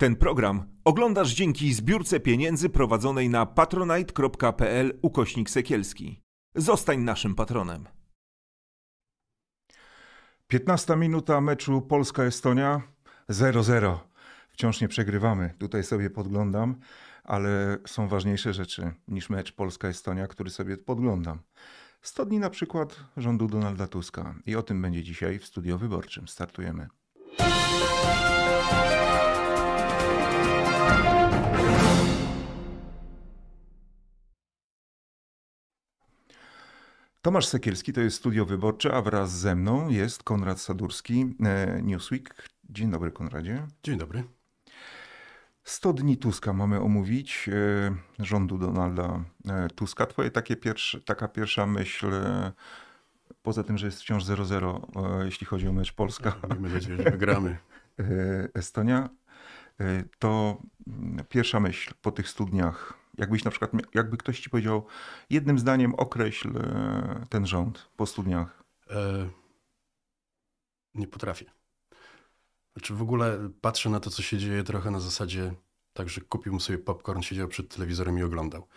Ten program oglądasz dzięki zbiórce pieniędzy prowadzonej na patronite.pl ukośnik sekielski. Zostań naszym patronem. 15 minuta meczu Polska-Estonia 0-0. Wciąż nie przegrywamy. Tutaj sobie podglądam, ale są ważniejsze rzeczy niż mecz Polska-Estonia, który sobie podglądam. 100 dni na przykład rządu Donalda Tuska. I o tym będzie dzisiaj w studio wyborczym. Startujemy. Tomasz Sekielski to jest Studio Wyborcze, a wraz ze mną jest Konrad Sadurski, e, Newsweek. Dzień dobry, Konradzie. Dzień dobry. 100 dni Tuska mamy omówić, e, rządu Donalda e, Tuska. Twoje takie pierwsze, taka pierwsza myśl, poza tym, że jest wciąż 0-0, jeśli chodzi o mecz Polska. Miejmy no, nadzieję, że gramy. Estonia. To mm, pierwsza myśl po tych studniach Jakbyś na przykład, jakby ktoś ci powiedział, jednym zdaniem określ e, ten rząd po studniach. E, nie potrafię. Znaczy w ogóle patrzę na to, co się dzieje trochę na zasadzie tak, że kupił sobie popcorn, siedział przed telewizorem i oglądał.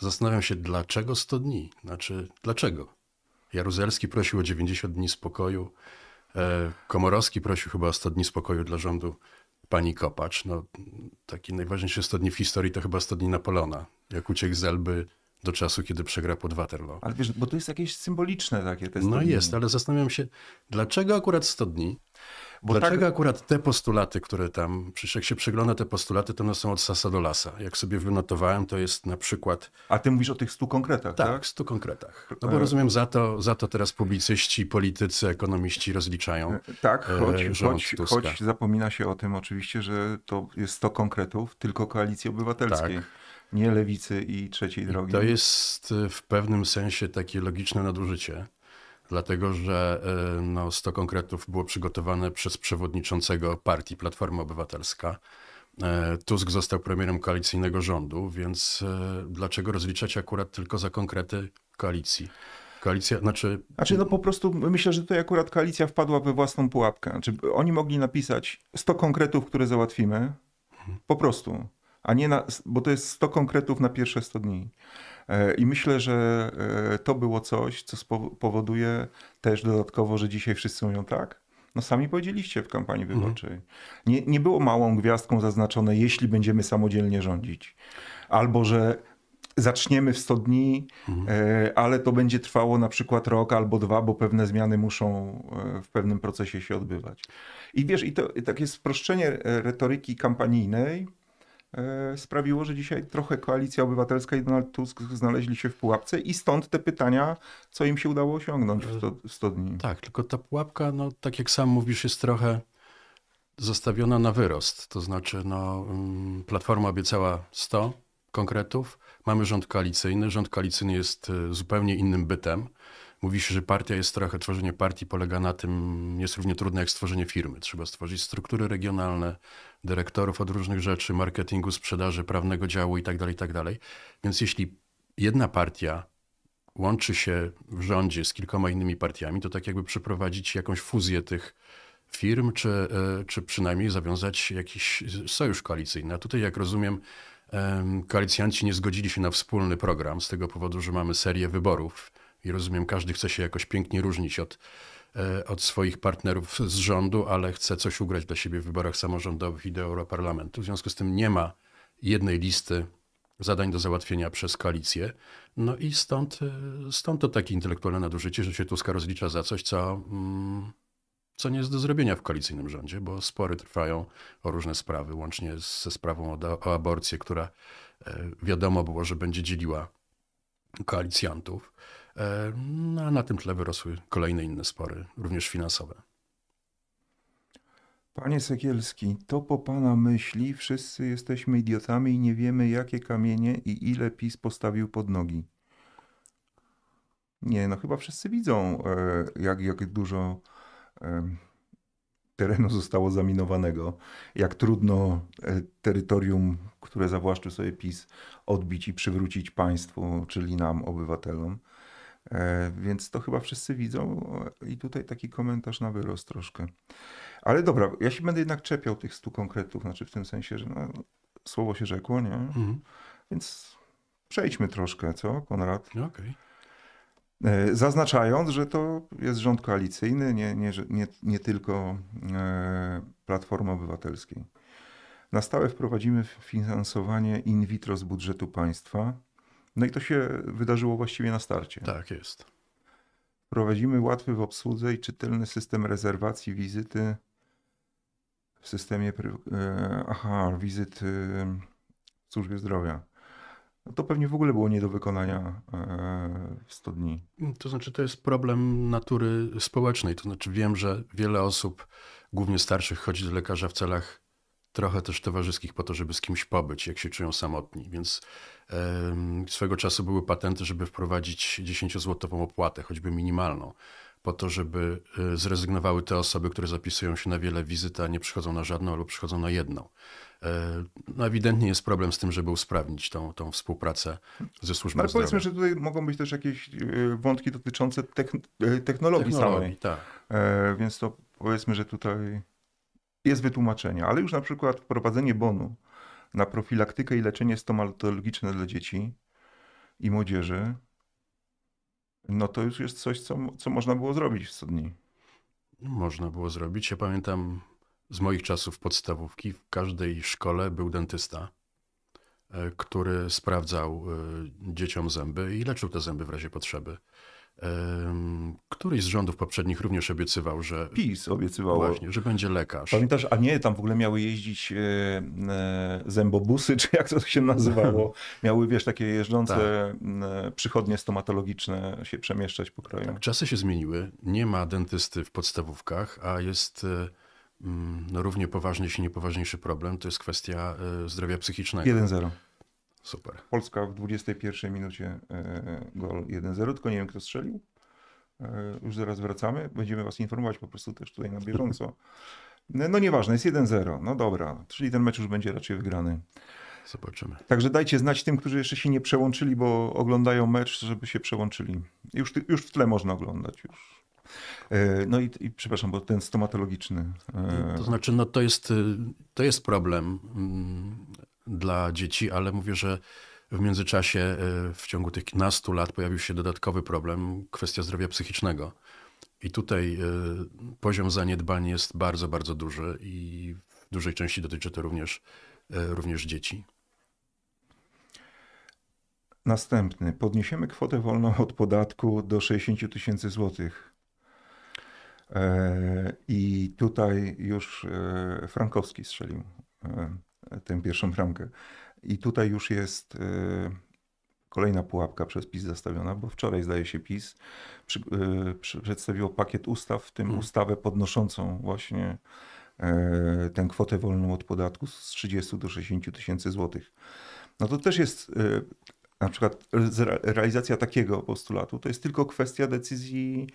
Zastanawiam się, dlaczego 100 dni? Znaczy, dlaczego? Jaruzelski prosił o 90 dni spokoju, e, Komorowski prosił chyba o 100 dni spokoju dla rządu pani Kopacz. No, taki najważniejszy 100 dni w historii to chyba 100 dni Napoleona, jak uciekł z Elby do czasu, kiedy przegra pod Waterloo. Ale wiesz, bo to jest jakieś symboliczne takie. Te no jest, ale zastanawiam się, dlaczego akurat 100 dni? Bo tak- Dlaczego tak... akurat te postulaty, które tam, przecież jak się przegląda te postulaty, to one są od sasa do lasa. Jak sobie wynotowałem, to jest na przykład... A ty mówisz o tych stu konkretach, tak? Tak, stu konkretach. No bo e- rozumiem, za to, za to teraz publicyści, politycy, ekonomiści rozliczają e, Tak, choć, e, choć, choć zapomina się o tym oczywiście, że to jest 100 konkretów tylko Koalicji Obywatelskiej. Tak nie lewicy i trzeciej drogi. I to jest w pewnym sensie takie logiczne nadużycie dlatego że e, no, 100 konkretów było przygotowane przez przewodniczącego partii Platforma Obywatelska. E, Tusk został premierem koalicyjnego rządu, więc e, dlaczego rozliczać akurat tylko za konkrety koalicji? koalicja, znaczy... Znaczy no po prostu myślę, że tutaj akurat koalicja wpadła we własną pułapkę. Znaczy, oni mogli napisać 100 konkretów, które załatwimy, po prostu, a nie na, bo to jest 100 konkretów na pierwsze 100 dni. E, I myślę, że e, to było coś, co powoduje też dodatkowo, że dzisiaj wszyscy mówią tak. No sami powiedzieliście w kampanii mhm. wyborczej. Nie, nie było małą gwiazdką zaznaczone, jeśli będziemy samodzielnie rządzić. Albo, że zaczniemy w 100 dni, mhm. e, ale to będzie trwało na przykład rok albo dwa, bo pewne zmiany muszą w pewnym procesie się odbywać. I wiesz, i to i takie sproszczenie retoryki kampanijnej, E, sprawiło, że dzisiaj trochę koalicja obywatelska i Donald Tusk znaleźli się w pułapce i stąd te pytania, co im się udało osiągnąć w 100, 100 dni. Tak, tylko ta pułapka, no tak jak sam mówisz, jest trochę zostawiona na wyrost. To znaczy, no, mm, Platforma obiecała 100 konkretów, mamy rząd koalicyjny, rząd koalicyjny jest e, zupełnie innym bytem. Mówi się, że partia jest trochę, tworzenie partii polega na tym, jest równie trudne jak stworzenie firmy. Trzeba stworzyć struktury regionalne, dyrektorów od różnych rzeczy, marketingu, sprzedaży, prawnego działu itd. Tak itd. Tak Więc jeśli jedna partia łączy się w rządzie z kilkoma innymi partiami, to tak jakby przeprowadzić jakąś fuzję tych firm, czy, e, czy przynajmniej zawiązać jakiś sojusz koalicyjny. A tutaj, jak rozumiem, koalicjanci nie zgodzili się na wspólny program z tego powodu, że mamy serię wyborów i rozumiem, każdy chce się jakoś pięknie różnić od, e, od swoich partnerów z rządu, ale chce coś ugrać dla siebie w wyborach samorządowych i do Europarlamentu. W związku z tym nie ma jednej listy zadań do załatwienia przez koalicję. No i stąd, e, stąd to takie intelektualne nadużycie, że się Tuska rozlicza za coś, co, mm, co nie jest do zrobienia w koalicyjnym rządzie, bo spory trwają o różne sprawy, łącznie ze sprawą o, o aborcję, która e, wiadomo było, że będzie dzieliła koalicjantów. E, a na tym tle wyrosły kolejne inne spory, również finansowe. Panie Sekielski, to po Pana myśli wszyscy jesteśmy idiotami i nie wiemy, jakie kamienie i ile PiS postawił pod nogi. Nie, no chyba wszyscy widzą, e, jak, jak dużo e, terenu zostało zaminowanego, jak trudno terytorium, które zawłaszczył sobie PiS, odbić i przywrócić państwu, czyli nam, obywatelom. E, więc to chyba wszyscy widzą i tutaj taki komentarz na wyrost troszkę. Ale dobra, ja się będę jednak czepiał tych stu konkretów, znaczy w tym sensie, że no, słowo się rzekło, nie? Mhm. Więc przejdźmy troszkę, co Konrad? No, okay. E, zaznaczając, że to jest rząd koalicyjny, nie, nie, nie, nie tylko e, Platformy Obywatelskiej. Na stałe wprowadzimy finansowanie in vitro z budżetu państwa no i to się wydarzyło właściwie na starcie. Tak jest. Prowadzimy łatwy w obsłudze i czytelny system rezerwacji wizyty w systemie, e, aha, wizyt w służbie zdrowia. No to pewnie w ogóle było nie do wykonania e, w 100 dni. To znaczy, to jest problem natury społecznej. To znaczy, wiem, że wiele osób, głównie starszych, chodzi do lekarza w celach trochę też towarzyskich, po to, żeby z kimś pobyć, jak się czują samotni. Więc Swego czasu były patenty, żeby wprowadzić 10-złotową opłatę, choćby minimalną, po to, żeby e, zrezygnowały te osoby, które zapisują się na wiele wizyt, a nie przychodzą na żadną albo przychodzą na jedną. E, no ewidentnie jest problem z tym, żeby usprawnić tą, tą współpracę ze służbami. No, ale powiedzmy, że tutaj mogą być też jakieś e, wątki dotyczące technologii, technologii samej. Tak. Więc to powiedzmy, że tutaj jest wytłumaczenie, ale już na przykład wprowadzenie bonu na profilaktykę i leczenie stomatologiczne dla dzieci i młodzieży, no to już jest coś, co, co można było zrobić w 100 dni. No, można było zrobić. Ja pamiętam z moich czasów podstawówki, w każdej szkole był dentysta, e, który sprawdzał e, dzieciom zęby i leczył te zęby w razie potrzeby. Któryś z rządów poprzednich również obiecywał, że. PiS obiecywał. Właśnie, że będzie lekarz. Pamiętasz, a nie, tam w ogóle miały jeździć e, e, zębobusy, czy jak to się nazywało. miały, wiesz, takie jeżdżące tak. E, przychodnie stomatologiczne się przemieszczać po kraju. Tak, czasy się zmieniły. Nie ma dentysty w podstawówkach, a jest e, no, równie poważny, jeśli nie poważniejszy problem, to jest kwestia e, zdrowia psychicznego. 1-0. Super. Polska w 21 minucie e, gol 1-0, tylko nie wiem kto strzelił. E, już zaraz wracamy, będziemy was informować po prostu też tutaj na bieżąco. E, no nieważne, jest 1-0, no dobra, czyli ten mecz już będzie raczej wygrany. Zobaczymy. Także dajcie znać tym, którzy jeszcze się nie przełączyli, bo oglądają mecz, żeby się przełączyli. Już, już w tle można oglądać już. No i, i przepraszam, bo ten stomatologiczny. To znaczy, no to jest, y, to jest problem mm, dla dzieci, ale mówię, że w międzyczasie e, w ciągu tych nastu lat pojawił się dodatkowy problem, kwestia zdrowia psychicznego. I tutaj e, poziom zaniedbań jest bardzo, bardzo duży i w dużej części dotyczy to również, e, również dzieci. Następny. Podniesiemy kwotę wolną od podatku do 60 tysięcy złotych. I tutaj już Frankowski strzelił tę pierwszą bramkę. I tutaj już jest y, kolejna pułapka przez PiS zastawiona, bo wczoraj zdaje się PiS przy, y, przy, przedstawiło pakiet ustaw, w tym hmm. ustawę podnoszącą właśnie y, tę kwotę wolną od podatku z 30 do 60 tysięcy złotych. No to też jest na przykład realizacja takiego postulatu, to jest tylko kwestia decyzji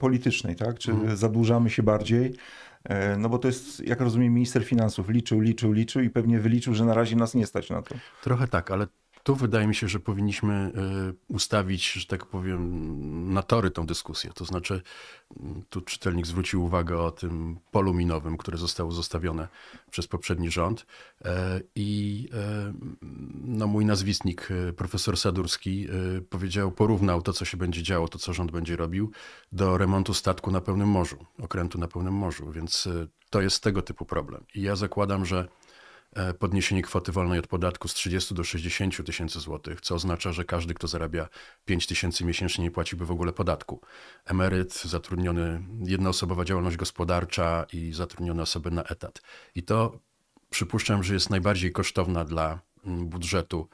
politycznej, tak? Czy hmm. zadłużamy się bardziej, E, no bo to jest, jak rozumiem, minister finansów liczył, liczył, liczył i pewnie wyliczył, że na razie nas nie stać na to. Trochę tak, ale tu wydaje mi się, że powinniśmy e, ustawić, że tak powiem, na tory tą dyskusję. To znaczy, tu czytelnik zwrócił uwagę o tym polu minowym, które zostało zostawione przez poprzedni rząd. E, I e, no, mój nazwisnik, profesor Sadurski, powiedział, porównał to, co się będzie działo, to, co rząd będzie robił, do remontu statku na pełnym morzu, okrętu na pełnym morzu. Więc to jest tego typu problem. I ja zakładam, że E, podniesienie kwoty wolnej od podatku z 30 do 60 tysięcy złotych, co oznacza, że każdy, kto zarabia 5 tysięcy miesięcznie, nie płaciłby w ogóle podatku. Emeryt, zatrudniony, jednoosobowa działalność gospodarcza i zatrudnione osoby na etat. I to przypuszczam, że jest najbardziej kosztowna dla mm, budżetu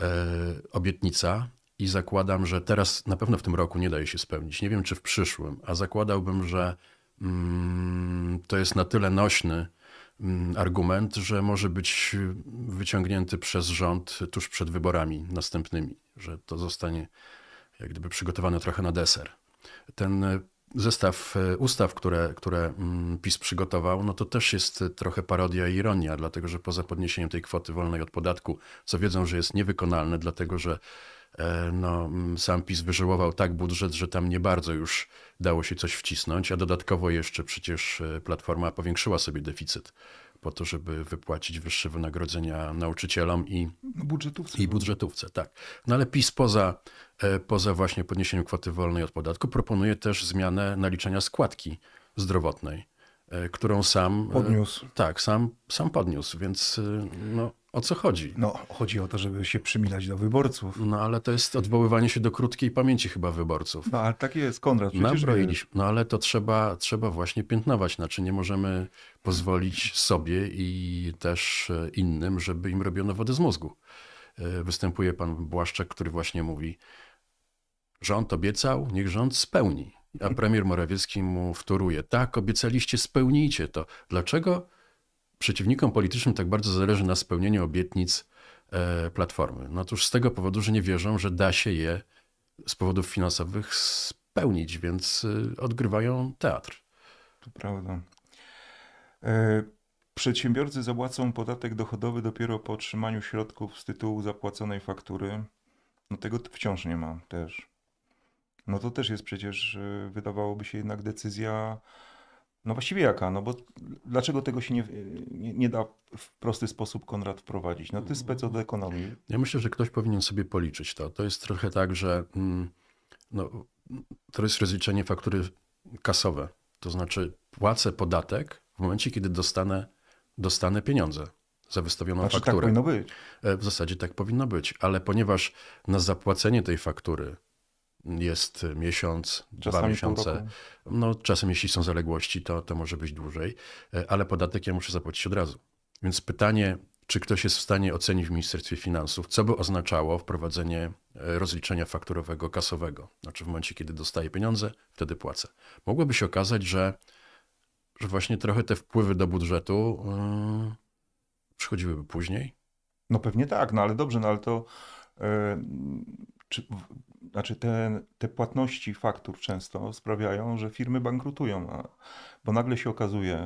e, obietnica, i zakładam, że teraz na pewno w tym roku nie daje się spełnić. Nie wiem, czy w przyszłym, a zakładałbym, że mm, to jest na tyle nośny Mm, argument, że może być wyciągnięty przez rząd tuż przed wyborami następnymi, że to zostanie jak gdyby przygotowane trochę na deser. Ten e, zestaw e, ustaw, które, które mm, PiS przygotował, no to też jest trochę parodia i ironia, dlatego że poza podniesieniem tej kwoty wolnej od podatku, co wiedzą, że jest niewykonalne, dlatego że E, no, mm, sam PiS wyżyłował tak budżet, że tam nie bardzo już dało się coś wcisnąć, a dodatkowo jeszcze przecież e, Platforma powiększyła sobie deficyt po to, żeby wypłacić wyższe wynagrodzenia nauczycielom i budżetówce. I budżetówce tak. No ale PiS poza, e, poza właśnie podniesieniem kwoty wolnej od podatku proponuje też zmianę naliczenia składki zdrowotnej, którą sam podniósł. Tak, sam, sam podniósł, więc no, o co chodzi? No, chodzi o to, żeby się przymilać do wyborców. No, ale to jest odwoływanie się do krótkiej pamięci chyba wyborców. No, ale tak jest, Konrad. Nabroiliśmy. No, ale to trzeba, trzeba właśnie piętnować. Znaczy, nie możemy pozwolić sobie i też e, innym, żeby im robiono wodę z mózgu. E, występuje pan Błaszczak, który właśnie mówi, rząd obiecał, niech rząd spełni. A premier Morawiecki mu wtóruje, tak, obiecaliście, spełnijcie to. Dlaczego przeciwnikom politycznym tak bardzo zależy na spełnieniu obietnic e, Platformy. No otóż z tego powodu, że nie wierzą, że da się je z powodów finansowych spełnić, więc y, odgrywają teatr. To prawda. E, przedsiębiorcy zapłacą podatek dochodowy dopiero po otrzymaniu środków z tytułu zapłaconej faktury. No tego wciąż nie ma też. No to też jest przecież, y, wydawałoby się jednak decyzja no właściwie jaka? No bo dlaczego tego się nie, nie, nie da w prosty sposób Konrad wprowadzić? No ty spec od ekonomii. Ja myślę, że ktoś powinien sobie policzyć to. To jest trochę tak, że mm, no, to jest rozliczenie faktury kasowe. To znaczy płacę podatek w momencie, kiedy dostanę, dostanę pieniądze za wystawioną znaczy, tak fakturę. Tak powinno być. E, w zasadzie tak powinno być, ale ponieważ na zapłacenie tej faktury jest miesiąc, czasami dwa miesiące. No, czasem, jeśli są zaległości, to, to może być dłużej, e, ale podatek ja muszę zapłacić od razu. Więc pytanie, czy ktoś jest w stanie ocenić w Ministerstwie Finansów, co by oznaczało wprowadzenie e, rozliczenia fakturowego, kasowego. Znaczy w momencie, kiedy dostaję pieniądze, wtedy płacę. Mogłoby się okazać, że, że właśnie trochę te wpływy do budżetu yy, przychodziłyby później. No pewnie tak, no ale dobrze, no ale to yy, czy znaczy te, te płatności faktur często sprawiają, że firmy bankrutują, bo nagle się okazuje,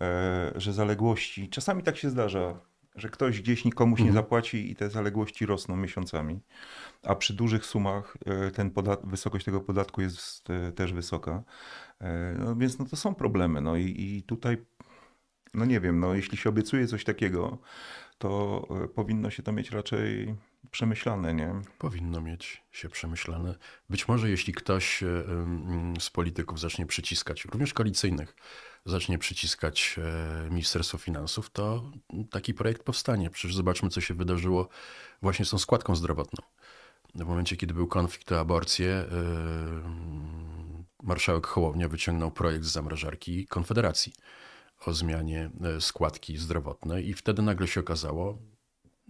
e, że zaległości, czasami tak się zdarza, że ktoś gdzieś nikomuś nie mhm. zapłaci i te zaległości rosną miesiącami, a przy dużych sumach e, ten wysokość tego podatku jest e, też wysoka. No więc no to są problemy. No i, i tutaj, no nie wiem, no jeśli się obiecuje coś takiego, to powinno się to mieć raczej przemyślane, nie? Powinno mieć się przemyślane. Być może jeśli ktoś e, z polityków zacznie przyciskać, również koalicyjnych, zacznie przyciskać e, Ministerstwo Finansów, to taki projekt powstanie. Przecież zobaczmy, co się wydarzyło właśnie z tą składką zdrowotną. W momencie, kiedy był konflikt o aborcję, e, marszałek Hołownia wyciągnął projekt z zamrażarki Konfederacji o zmianie składki zdrowotnej i wtedy nagle się okazało,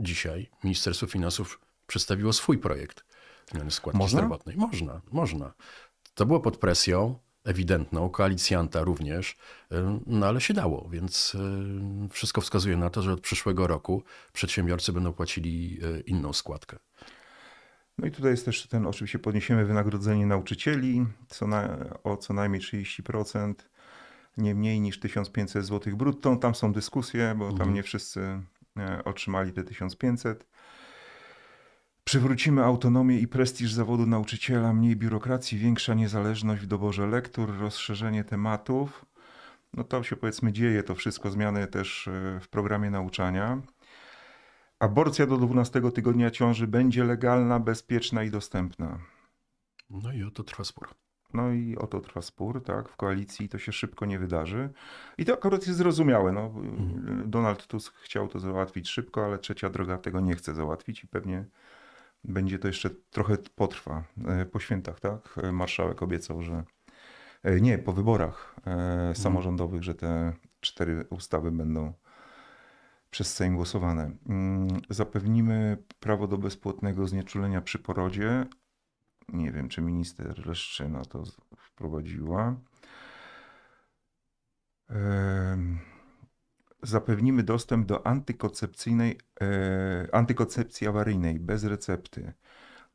dzisiaj Ministerstwo Finansów przedstawiło swój projekt zmiany składki można? zdrowotnej. Można, można. To było pod presją ewidentną, koalicjanta również, no ale się dało, więc wszystko wskazuje na to, że od przyszłego roku przedsiębiorcy będą płacili e, inną składkę. No i tutaj jest też ten, oczywiście podniesiemy wynagrodzenie nauczycieli co na, o co najmniej 30%, nie mniej niż 1500 zł brutto. Tam są dyskusje, bo mhm. tam nie wszyscy E, otrzymali te 1500. Przywrócimy autonomię i prestiż zawodu nauczyciela, mniej biurokracji, większa niezależność w doborze lektur, rozszerzenie tematów. No to się powiedzmy dzieje, to wszystko zmiany też e, w programie nauczania. Aborcja do 12 tygodnia ciąży będzie legalna, bezpieczna i dostępna. No i oto trwa sporo. No i oto trwa spór, tak, w koalicji to się szybko nie wydarzy. I to akurat jest zrozumiałe. No. Mhm. Donald Tusk chciał to załatwić szybko, ale trzecia droga tego nie chce załatwić i pewnie będzie to jeszcze trochę potrwa. E, po świętach, tak? Marszałek obiecał, że e, nie, po wyborach e, mhm. samorządowych, że te cztery ustawy będą przez Sejm głosowane. Mm, zapewnimy prawo do bezpłatnego znieczulenia przy porodzie, nie wiem, czy minister Leszczyna to wprowadziła. zapewnimy dostęp do antykoncepcyjnej, e, antykoncepcji awaryjnej bez recepty.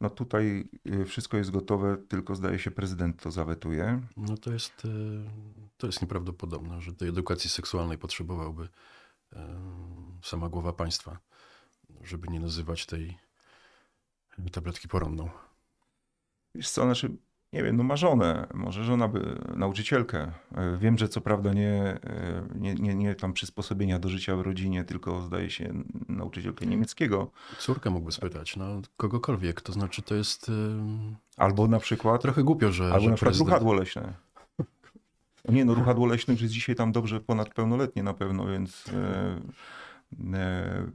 No tutaj e, wszystko jest gotowe, tylko zdaje się prezydent to zawetuje. No to jest, e, to jest nieprawdopodobne, że tej edukacji seksualnej potrzebowałby sama głowa państwa, żeby nie nazywać tej tabletki poronną. Wiesz co, znaczy, nie wiem, no ma żonę, może żona by, nauczycielkę. E, wiem, że co prawda nie, e, nie, nie, nie tam przysposobienia do życia w rodzinie, tylko zdaje się nauczycielkę mm. niemieckiego. Córkę mógłby spytać, no kogokolwiek, to znaczy to jest... Albo na przykład... Trochę głupio, że... Albo że na przykład prezydent... ruchadło leśne. Nie no, ruchadło leśnych jest dzisiaj tam dobrze ponad pełnoletnie na pewno, więc... E, E,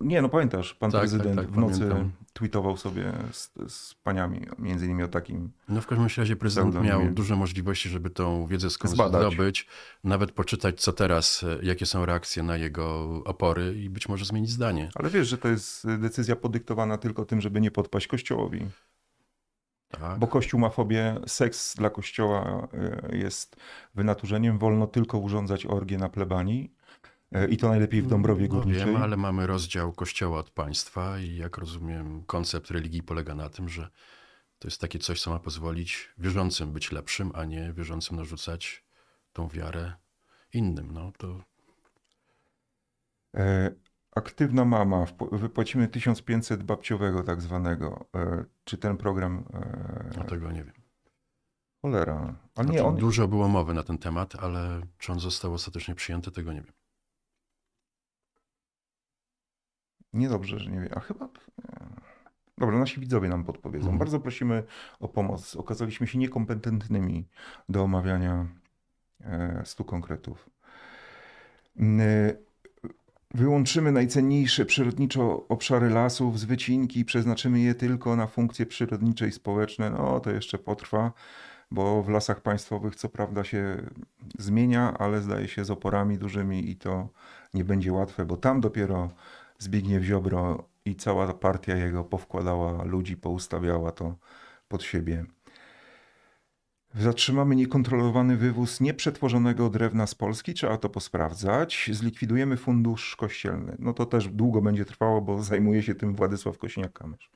nie, no pamiętasz, pan tak, tak prezydent tak, tak, w nocy pamiętam. tweetował sobie z, z, paniami, między innymi o takim. No w każdym razie prezydent miał mnie. duże możliwości, żeby tą wiedzę skądś zdobyć, nawet poczytać co teraz, e, jakie są reakcje na jego opory i być może zmienić zdanie. Ale wiesz, że to jest decyzja podyktowana tylko tym, żeby nie podpaść kościołowi. Tak. Bo Kościół ma fobię, seks dla Kościoła e, jest wynaturzeniem, wolno tylko urządzać orgie na plebanii E, i to najlepiej w Dąbrowie no, Górniczej. No wiem, ale mamy rozdział kościoła od państwa i jak rozumiem koncept religii polega na tym, że to jest takie coś, co ma pozwolić wierzącym być lepszym, a nie wierzącym narzucać tą wiarę innym. No, to... E, aktywna mama, wypłacimy 1500 babciowego tak zwanego. E, czy ten program... A tego nie wiem. Cholera. A nie, on... Dużo było mowy na ten temat, ale czy on został ostatecznie przyjęty, tego nie wiem. Niedobrze, że nie wiem. A chyba. E, dobra, nasi widzowie nam podpowiedzą. Mhm. Bardzo prosimy o pomoc. Okazaliśmy się niekompetentnymi do omawiania e, stu konkretów. E, wyłączymy najcenniejsze przyrodniczo obszary lasów z wycinki, przeznaczymy je tylko na funkcje przyrodnicze i społeczne. No to jeszcze potrwa, bo w lasach państwowych co prawda się zmienia, ale zdaje się z oporami dużymi i to nie będzie łatwe, bo tam dopiero Zbigniew Ziobro i cała partia jego powkładała ludzi, poustawiała to pod siebie. Zatrzymamy niekontrolowany wywóz nieprzetworzonego drewna z Polski, trzeba to posprawdzać. Zlikwidujemy fundusz kościelny. No to też długo będzie trwało, bo zajmuje się tym Władysław Kośniak-Kamysz.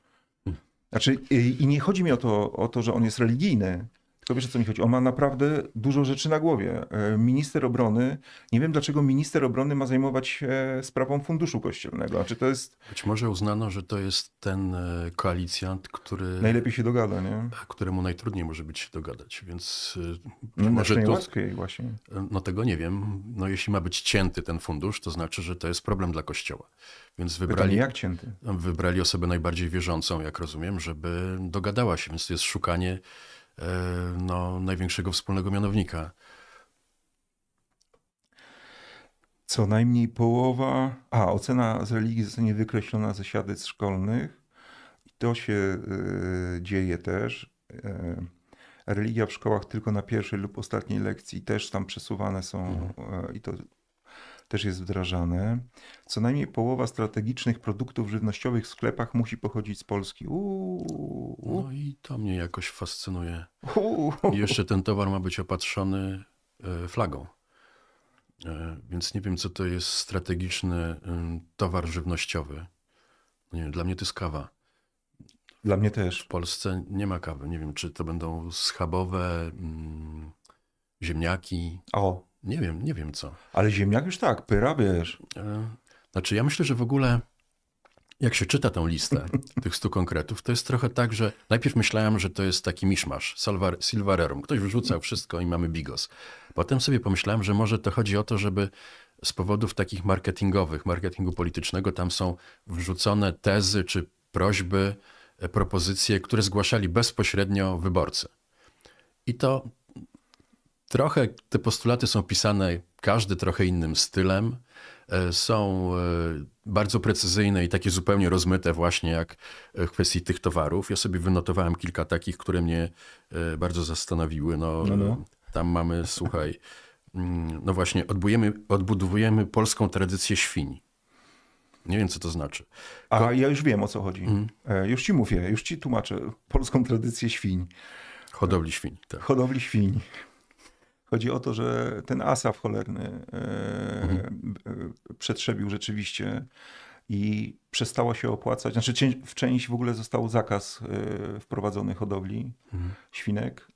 Mm. Znaczy, i nie chodzi mi o to, o to, że on jest religijny, to wiesz o co mi chodzi. On ma naprawdę dużo rzeczy na głowie. E, minister obrony, nie wiem dlaczego minister obrony ma zajmować się sprawą funduszu kościelnego. Czy to jest... Być może uznano, że to jest ten e, koalicjant, który... Najlepiej się dogada, nie? E, któremu najtrudniej może być się dogadać, więc... No, może znaczy to... właśnie. No tego nie wiem. No jeśli ma być cięty ten fundusz, to znaczy, że to jest problem dla Kościoła. Więc wybrali, jak cięty? wybrali osobę najbardziej wierzącą, jak rozumiem, żeby dogadała się. Więc to jest szukanie E, no, największego wspólnego mianownika. Co najmniej połowa, a ocena z religii zostanie wykreślona ze siadec szkolnych. I to się y, dzieje też. Y, religia w szkołach tylko na pierwszej lub ostatniej lekcji też tam przesuwane są mhm. i to też jest wdrażane. Co najmniej połowa strategicznych produktów żywnościowych w sklepach musi pochodzić z Polski. Uuu. No i to mnie jakoś fascynuje. Uuu. I jeszcze ten towar ma być opatrzony e, flagą. E, więc nie wiem, co to jest strategiczny towar żywnościowy. No nie wiem, dla mnie to jest kawa. Dla mnie też. W Polsce nie ma kawy. Nie wiem, czy to będą schabowe, mm, ziemniaki. O, nie wiem, nie wiem co. Ale ziemniak już tak, pyra, wiesz. E, znaczy ja myślę, że w ogóle jak się czyta tą listę tych stu konkretów, to jest trochę tak, że najpierw myślałem, że to jest taki miszmasz, silvarerum. Ktoś wyrzucał wszystko i mamy bigos. Potem sobie pomyślałem, że może to chodzi o to, żeby z powodów takich marketingowych, marketingu politycznego, tam są wrzucone tezy czy prośby, e, propozycje, które zgłaszali bezpośrednio wyborcy. I to Trochę te postulaty są pisane, każdy trochę innym stylem. E, są e, bardzo precyzyjne i takie zupełnie rozmyte, właśnie jak e, w kwestii tych towarów. Ja sobie wynotowałem kilka takich, które mnie bardzo zastanowiły. No, no, no. Tam mamy, słuchaj, mm, no właśnie, odbudujemy, odbudowujemy polską tradycję świń. Nie wiem, co to znaczy. A to... ja już wiem, o co chodzi. Mm. Już ci mówię, już ci tłumaczę polską tradycję świń. Hodowli świń. Tak. Hodowli świń. Chodzi o to, że ten Asaf cholerny e, mhm. E, przetrzebił rzeczywiście i przestało się opłacać. Znaczy, w części w ogóle został zakaz e, wprowadzony hodowli mhm. świnek.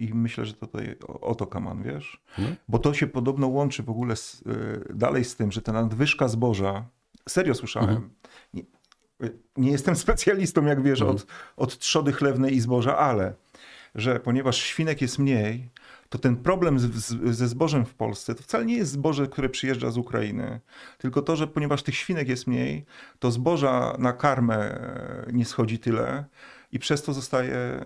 I myślę, że tutaj o, to Kaman, wiesz? No. Bo to się podobno łączy w ogóle z, dalej z tym, że ta nadwyżka zboża, serio słyszałem, mhm. nie, nie, jestem specjalistą, jak wiesz, mhm. od, od trzody chlewnej i zboża, ale że ponieważ świnek jest mniej, to ten problem z, z, ze zbożem w Polsce to wcale nie jest zboże, które przyjeżdża z Ukrainy, tylko to, że ponieważ tych świnek jest mniej, to zboża na karmę e, nie schodzi tyle i przez to zostaje,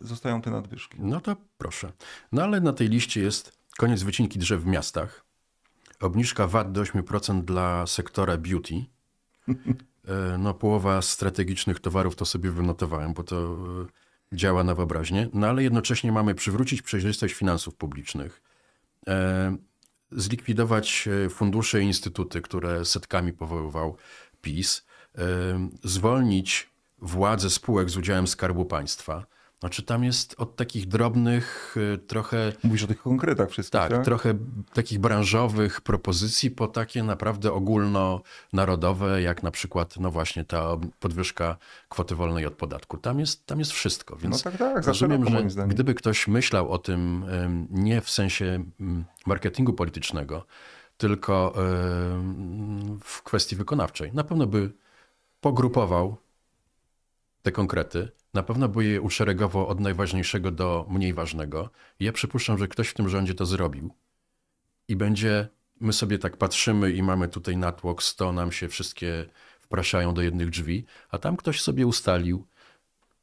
zostają te nadwyżki. No to proszę. No ale na tej liście jest koniec wycinki drzew w miastach, obniżka VAT do 8% dla sektora beauty. E, no, połowa strategicznych towarów to sobie wynotowałem, bo to e, działa na wyobraźnię, no ale jednocześnie mamy przywrócić przejrzystość finansów publicznych, e, zlikwidować e, fundusze i instytuty, które setkami powoływał PiS, e, zwolnić władzę spółek z udziałem Skarbu Państwa, znaczy tam jest od takich drobnych, y, trochę... Mówisz o tych konkretach wszystkich, tak? tak? trochę takich branżowych propozycji po takie naprawdę ogólnonarodowe, jak na przykład, no właśnie ta podwyżka kwoty wolnej od podatku. Tam jest, tam jest wszystko, więc no tak, tak, rozumiem, że gdyby ktoś myślał o tym nie w sensie marketingu politycznego, tylko w kwestii wykonawczej, na pewno by pogrupował te konkrety, na pewno by je uszeregował od najważniejszego do mniej ważnego. Ja przypuszczam, że ktoś w tym rządzie to zrobił i będzie, my sobie tak patrzymy i mamy tutaj natłok 100, nam się wszystkie wpraszają do jednych drzwi, a tam ktoś sobie ustalił,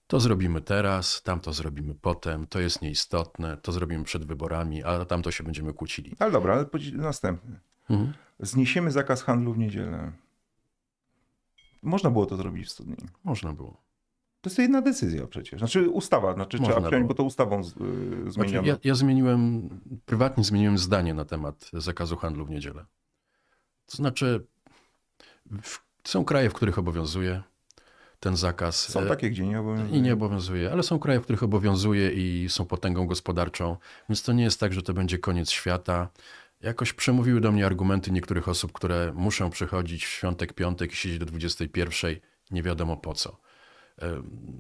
to zrobimy teraz, tamto zrobimy potem, to jest nieistotne, to zrobimy przed wyborami, a tamto się będziemy kłócili. Ale dobra, ale następny. Mhm. Zniesiemy zakaz handlu w niedzielę. Można było to zrobić w 100 dni. Można było. To jest jedna decyzja przecież. Znaczy ustawa, znaczy Można trzeba przyjąć, no. bo to ustawą z, y, znaczy, zmieniono. Ja, ja, zmieniłem, prywatnie zmieniłem zdanie na temat zakazu handlu w niedzielę. To znaczy, w, są kraje, w których obowiązuje ten zakaz. Są e, takie, gdzie nie obowiązuje. I nie obowiązuje, ale są kraje, w których obowiązuje i są potęgą gospodarczą, więc to nie jest tak, że to będzie koniec świata. Jakoś przemówiły do mnie argumenty niektórych osób, które muszą przychodzić w świątek, piątek i siedzieć do 21, nie wiadomo po co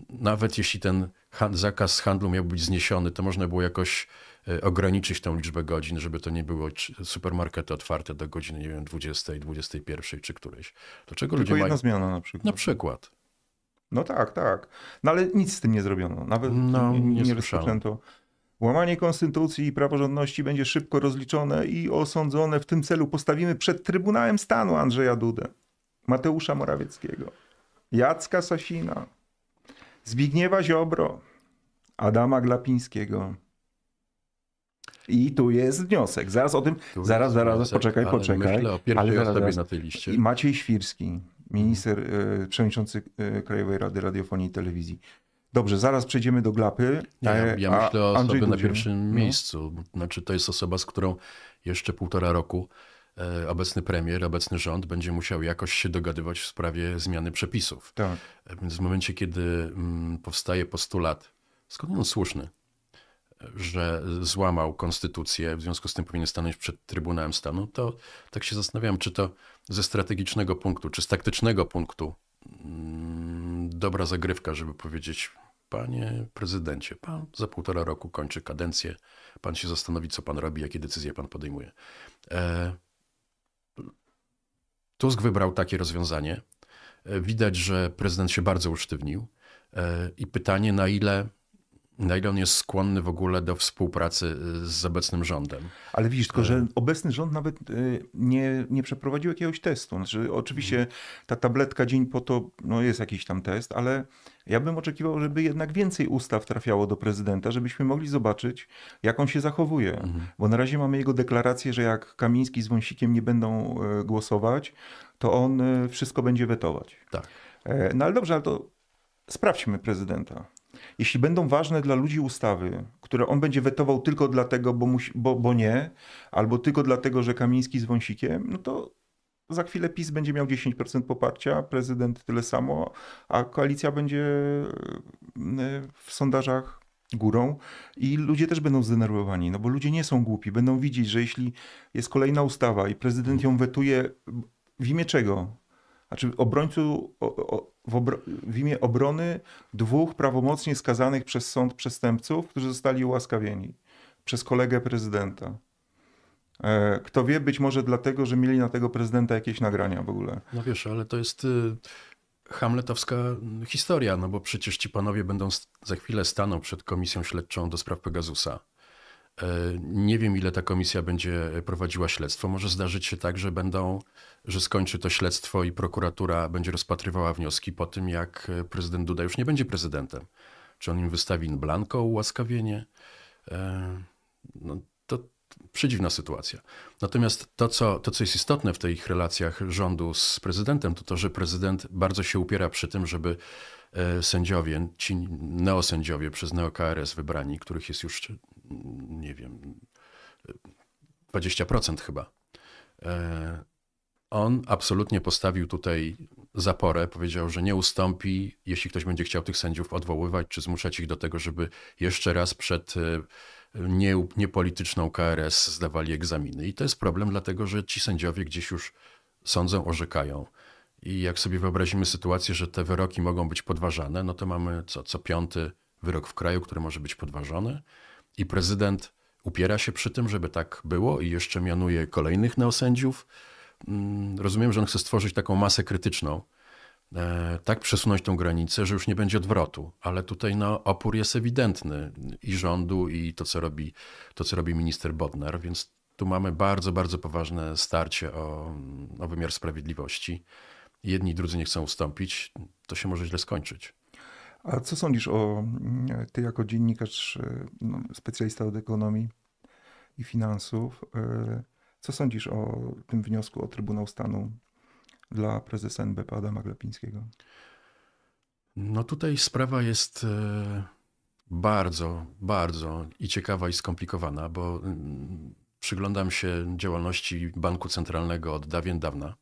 nawet jeśli ten zakaz handlu miał być zniesiony, to można było jakoś e, ograniczyć tę liczbę godzin, żeby to nie było supermarkety otwarte do godziny, nie wiem, 20, 21 czy którejś. To czego Tylko ludzie jedna mają... zmiana na przykład. Na przykład. No tak, tak. No ale nic z tym nie zrobiono. Nawet no, nie, nie rozpoczęto. Łamanie konstytucji i praworządności będzie szybko rozliczone i osądzone. W tym celu postawimy przed Trybunałem Stanu Andrzeja Dudę, Mateusza Morawieckiego, Jacka Sasina, Zbigniewa Ziobro, Adama Glapińskiego. I tu jest wniosek. Zaraz o tym, tu zaraz, zaraz, wniosek, poczekaj, ale poczekaj. Myślę o ale zaraz, na tej liście. I Maciej Świrski, minister, e, przewodniczący e, Krajowej Rady Radiofonii i Telewizji. Dobrze, zaraz przejdziemy do glapy. ja, e, ja myślę o Andrzej osobie na pierwszym no. miejscu. Znaczy, to jest osoba, z którą jeszcze półtora roku E, obecny premier, obecny rząd będzie musiał jakoś się dogadywać w sprawie zmiany przepisów. Tak. E, więc w momencie, kiedy mm, powstaje postulat, skąd on słuszny, że złamał konstytucję, w związku z tym powinien stanąć przed Trybunałem Stanu, to tak się zastanawiam, czy to ze strategicznego punktu, czy z taktycznego punktu mm, dobra zagrywka, żeby powiedzieć, panie prezydencie, pan za półtora roku kończy kadencję, pan się zastanowi, co pan robi, jakie decyzje pan podejmuje. E Tusk wybrał takie rozwiązanie. E, widać, że prezydent się bardzo usztywnił. E, I pytanie, na ile na ile on jest skłonny w ogóle do współpracy y, z obecnym rządem. Ale widzisz, tylko y. że obecny rząd nawet y, nie, nie przeprowadził jakiegoś testu. Znaczy, oczywiście mhm. ta tabletka dzień po to no jest jakiś tam test, ale ja bym oczekiwał, żeby jednak więcej ustaw trafiało do prezydenta, żebyśmy mogli zobaczyć, jak on się zachowuje. Mhm. Bo na razie mamy jego deklarację, że jak Kamiński z Wąsikiem nie będą głosować, to on wszystko będzie wetować. Tak. E, no ale dobrze, ale to sprawdźmy prezydenta. Jeśli będą ważne dla ludzi ustawy, które on będzie wetował tylko dlatego, bo, musi, bo, bo nie, albo tylko dlatego, że Kamiński z Wąsikiem, no to za chwilę PiS będzie miał 10% poparcia, prezydent tyle samo, a koalicja będzie e, w sondażach górą i ludzie też będą zdenerwowani, no bo ludzie nie są głupi, będą widzieć, że jeśli jest kolejna ustawa i prezydent ją wetuje w imię czego? Znaczy obrońcu, o, o, w, w, imię obrony dwóch prawomocnie skazanych przez sąd przestępców, którzy zostali ułaskawieni przez kolegę prezydenta. E, kto wie, być może dlatego, że mieli na tego prezydenta jakieś nagrania w ogóle. No wiesz, ale to jest y, hamletowska historia, no bo przecież ci panowie będą za chwilę staną przed komisją śledczą do spraw Pegasusa. E, nie wiem, ile ta komisja będzie e, prowadziła śledztwo. Może zdarzyć się tak, że będą, że skończy to śledztwo i prokuratura będzie rozpatrywała wnioski po tym, jak e, prezydent Duda już nie będzie prezydentem. Czy on im wystawi in blanco ułaskawienie? No, to przedziwna sytuacja. Natomiast to co, to, co jest istotne w tych relacjach rządu z prezydentem, to to, że prezydent bardzo się upiera przy tym, żeby sędziowie, ci neosędziowie przez neokRS wybrani, których jest już nie wiem, 20% chyba. E, on absolutnie postawił tutaj zaporę, powiedział, że nie ustąpi, jeśli ktoś będzie chciał tych sędziów odwoływać czy zmuszać ich do tego, żeby jeszcze raz przed e, nie, niepolityczną KRS zdawali egzaminy. I to jest problem, dlatego że ci sędziowie gdzieś już sądzą, orzekają. I jak sobie wyobrazimy sytuację, że te wyroki mogą być podważane, no to mamy co, co piąty wyrok w kraju, który może być podważony. I prezydent upiera się przy tym, żeby tak było i jeszcze mianuje kolejnych neosędziów. Mm, rozumiem, że on chce stworzyć taką masę krytyczną, e, tak przesunąć tą granicę, że już nie będzie odwrotu. Ale tutaj no, opór jest ewidentny i rządu, i to, co robi, to, co robi minister Bodnar, więc tu mamy bardzo, bardzo poważne starcie o, o wymiar sprawiedliwości. Jedni i drudzy nie chcą ustąpić, to się może źle skończyć. A co sądzisz o mm, ty jako dziennikarz, e, no, specjalista od ekonomii i finansów, e, co sądzisz o tym wniosku o Trybunał Stanu dla prezesa NBP Adama Glapińskiego? No tutaj sprawa jest e, bardzo, bardzo i ciekawa i skomplikowana, bo mm, przyglądam się działalności Banku Centralnego od dawien dawna.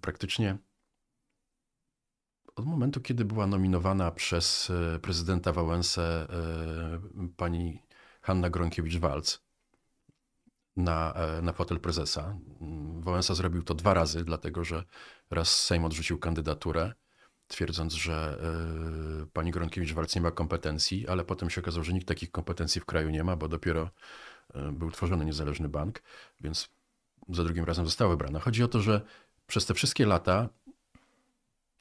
Praktycznie od momentu, kiedy była nominowana przez e, prezydenta Wałęsę e, pani Hanna Gronkiewicz-Walc na, e, na fotel prezesa. Wałęsa zrobił to dwa razy, dlatego że raz Sejm odrzucił kandydaturę, twierdząc, że pani Gronkiewicz-Walc nie ma kompetencji, ale potem się okazało, że nikt takich kompetencji w kraju nie ma, bo dopiero był tworzony niezależny bank, więc za drugim razem została wybrana. Chodzi o to, że przez te wszystkie lata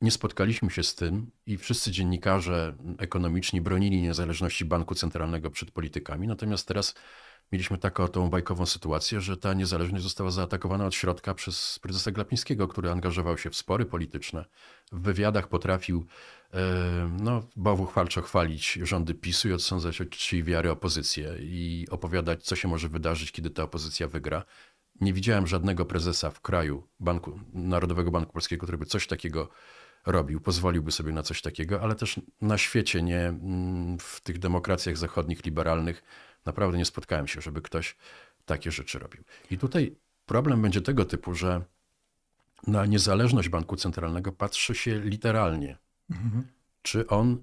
nie spotkaliśmy się z tym i wszyscy dziennikarze ekonomiczni bronili niezależności banku centralnego przed politykami, natomiast teraz mieliśmy taką tą bajkową sytuację, że ta niezależność została zaatakowana od środka przez prezesa Glapińskiego, który angażował się w spory polityczne. W wywiadach potrafił e, no, bałwuchwalczo chwalić rządy PiSu i odsądzać od czyjej wiary opozycję i opowiadać, co się może wydarzyć, kiedy ta opozycja wygra. Nie widziałem żadnego prezesa w kraju Banku, Narodowego Banku Polskiego, który by coś takiego robił, pozwoliłby sobie na coś takiego, ale też na świecie, nie mm, w tych demokracjach zachodnich, liberalnych, naprawdę nie spotkałem się, żeby ktoś takie rzeczy robił. I tutaj problem będzie tego typu, że na niezależność banku centralnego patrzy się literalnie. Mhm. Czy on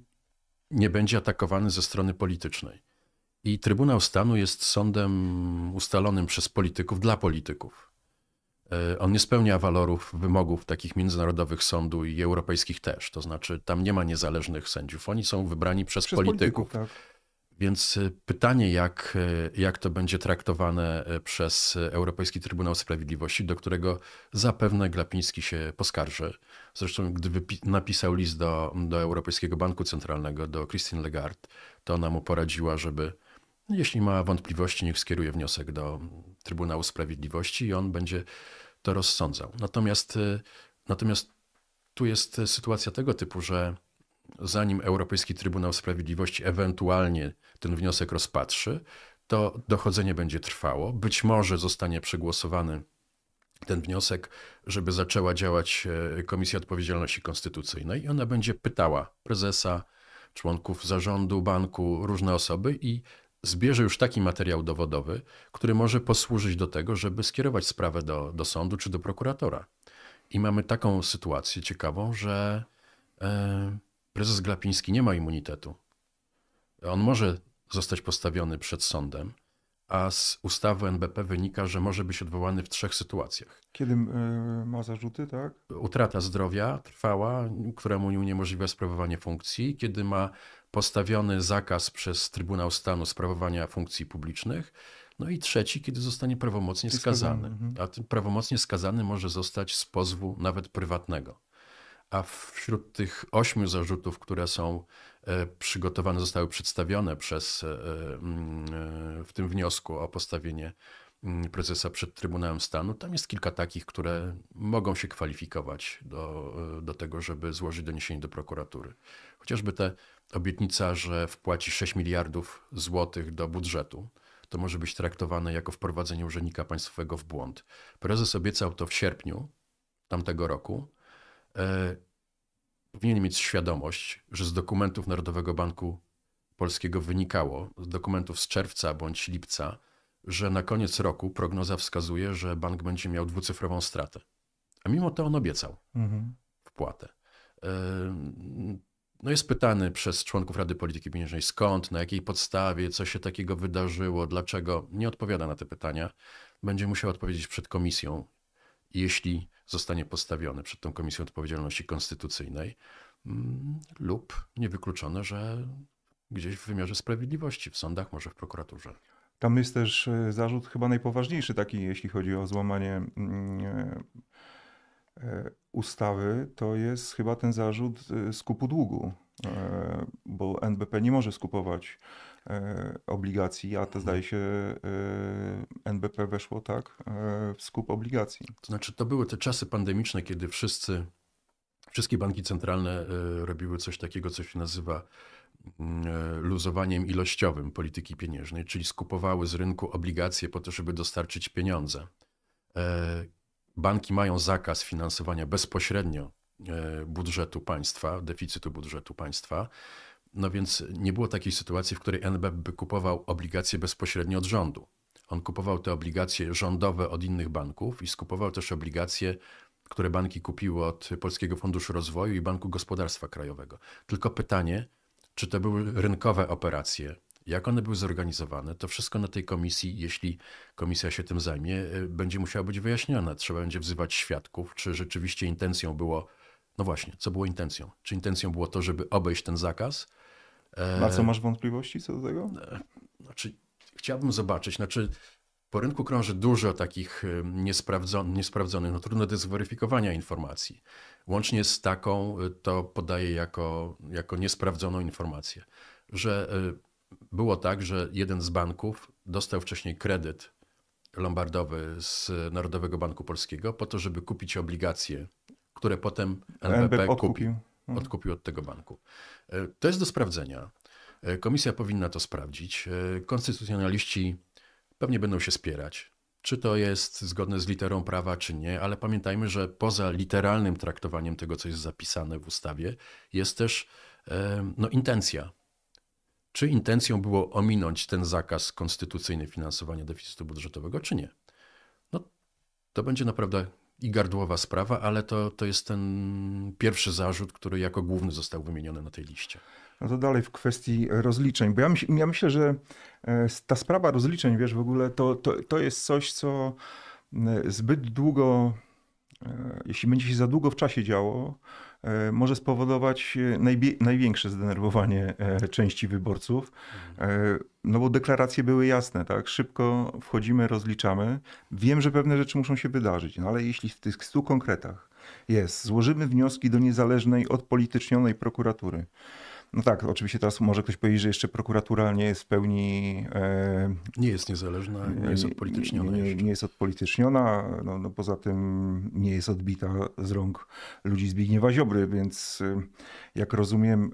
nie będzie atakowany ze strony politycznej? I Trybunał Stanu jest sądem ustalonym przez polityków dla polityków. E, on nie spełnia walorów, wymogów takich międzynarodowych sądu i europejskich też. To znaczy, tam nie ma niezależnych sędziów. Oni są wybrani przez, przez polityków. polityków tak. Więc e, pytanie, jak, e, jak to będzie traktowane przez Europejski Trybunał Sprawiedliwości, do którego zapewne Glapiński się poskarży. Zresztą, gdyby napisał list do, do Europejskiego Banku Centralnego, do Christine Lagarde, to ona mu poradziła, żeby, jeśli ma wątpliwości, niech skieruje wniosek do Trybunału Sprawiedliwości i on będzie to rozsądzał. Natomiast, y, natomiast tu jest sytuacja tego typu, że zanim Europejski Trybunał Sprawiedliwości ewentualnie ten wniosek rozpatrzy, to dochodzenie będzie trwało. Być może zostanie przegłosowany ten wniosek, żeby zaczęła działać y, Komisja Odpowiedzialności Konstytucyjnej i ona będzie pytała prezesa, członków zarządu banku, różne osoby i zbierze już taki materiał dowodowy, który może posłużyć do tego, żeby skierować sprawę do, do sądu czy do prokuratora. I mamy taką sytuację ciekawą, że e, prezes Glapiński nie ma immunitetu. On może zostać postawiony przed sądem, a z ustawy NBP wynika, że może być odwołany w trzech sytuacjach. Kiedy y, ma zarzuty, tak? Utrata zdrowia trwała, któremu uniemożliwia sprawowanie funkcji, kiedy ma postawiony zakaz przez Trybunał Stanu sprawowania funkcji publicznych. No i trzeci, kiedy zostanie prawomocnie skazany. Mhm. A ten prawomocnie skazany może zostać z pozwu nawet prywatnego. A wśród tych ośmiu zarzutów, które są e, przygotowane, zostały przedstawione przez, e, e, mm, w tym wniosku o postawienie mm, prezesa przed Trybunałem Stanu, tam jest kilka takich, które mogą się kwalifikować do, do tego, żeby złożyć doniesienie do prokuratury. Chociażby te obietnica, że wpłaci 6 miliardów złotych do budżetu, to może być traktowane jako wprowadzenie urzędnika państwowego w błąd. Prezes obiecał to w sierpniu tamtego roku. E, powinien mieć świadomość, że z dokumentów Narodowego Banku Polskiego wynikało, z dokumentów z czerwca bądź lipca, że na koniec roku prognoza wskazuje, że bank będzie miał dwucyfrową stratę. A mimo to on obiecał mhm. wpłatę. E, no jest pytany przez członków Rady Polityki Pieniężnej skąd, na jakiej podstawie, co się takiego wydarzyło, dlaczego. Nie odpowiada na te pytania. Będzie musiał odpowiedzieć przed komisją, jeśli zostanie postawiony przed tą Komisją Odpowiedzialności Konstytucyjnej mm, lub niewykluczone, że gdzieś w wymiarze sprawiedliwości, w sądach, może w prokuraturze. Tam jest też e, zarzut chyba najpoważniejszy taki, jeśli chodzi o złamanie mm, e, E, ustawy, to jest chyba ten zarzut e, skupu długu, e, bo NBP nie może skupować obligacji, a to zdaje się NBP weszło tak w skup obligacji. To znaczy to były te czasy pandemiczne, kiedy wszyscy, wszystkie banki centralne robiły coś takiego, co się nazywa mm, luzowaniem ilościowym polityki pieniężnej, czyli skupowały z rynku obligacje po to, żeby dostarczyć pieniądze banki mają zakaz finansowania bezpośrednio e, budżetu państwa, deficytu budżetu państwa. No więc nie było takiej sytuacji, w której NBP by kupował obligacje bezpośrednio od rządu. On kupował te obligacje rządowe od innych banków i skupował też obligacje, które banki kupiły od Polskiego Funduszu Rozwoju i Banku Gospodarstwa Krajowego. Tylko pytanie, czy to były rynkowe operacje jak one były zorganizowane, to wszystko na tej komisji, jeśli komisja się tym zajmie, e, będzie musiała być wyjaśnione. Trzeba będzie wzywać świadków, czy rzeczywiście intencją było, no właśnie, co było intencją? Czy intencją było to, żeby obejść ten zakaz? E, A co masz wątpliwości co do tego? E, znaczy, chciałbym zobaczyć, znaczy. Po rynku krąży dużo takich niesprawdzon niesprawdzonych, no trudno do zweryfikowania informacji. Łącznie z taką, to podaję jako, jako niesprawdzoną informację, że było tak, że jeden z banków dostał wcześniej kredyt lombardowy z Narodowego Banku Polskiego po to, żeby kupić obligacje, które potem NBP kupił, mhm. odkupił od tego banku. E, to jest do sprawdzenia. E, komisja powinna to sprawdzić. E, konstytucjonaliści pewnie będą się spierać, czy to jest zgodne z literą prawa, czy nie, ale pamiętajmy, że poza literalnym traktowaniem tego, co jest zapisane w ustawie, jest też no, intencja czy intencją było ominąć ten zakaz konstytucyjny finansowania deficytu budżetowego, czy nie. No, to będzie naprawdę i gardłowa sprawa, ale to, to jest ten pierwszy zarzut, który jako główny został wymieniony na tej liście. No to dalej w kwestii rozliczeń, bo ja, myśl, ja myślę, że e, ta sprawa rozliczeń, wiesz, w ogóle to, to, to jest coś, co e, zbyt długo, e, jeśli będzie się za długo w czasie działo, E, może spowodować e, największe zdenerwowanie e, części wyborców, mhm. no bo deklaracje były jasne, tak? Szybko wchodzimy, rozliczamy. Wiem, że pewne rzeczy muszą się wydarzyć, no ale jeśli w tych stu konkretach jest, złożymy wnioski do niezależnej, odpolitycznionej prokuratury, no tak, oczywiście teraz może ktoś powiedzieć, że jeszcze prokuratura nie jest w pełni. E, nie jest niezależna, nie jest odpolityczniona. Nie, nie, jest odpolityczniona, no, no, poza tym nie jest odbita z rąk ludzi Zbigniewa Ziobry, więc y, jak rozumiem,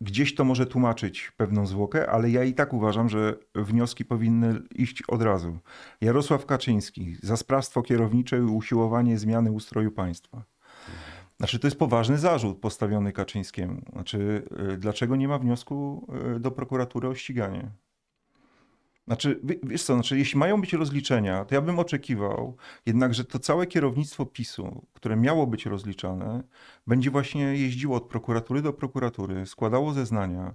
gdzieś to może tłumaczyć pewną zwłokę, ale ja i tak uważam, że wnioski powinny iść od razu. Jarosław Kaczyński, za sprawstwo kierownicze i usiłowanie zmiany ustroju państwa. Znaczy, to jest poważny zarzut postawiony Kaczyńskiemu. Znaczy, y, dlaczego nie ma wniosku y, do prokuratury o ściganie? Znaczy, wiesz co, znaczy, jeśli mają być rozliczenia, to ja bym oczekiwał jednak, że to całe kierownictwo PiSu, które miało być rozliczane, będzie właśnie jeździło od prokuratury do prokuratury, składało zeznania,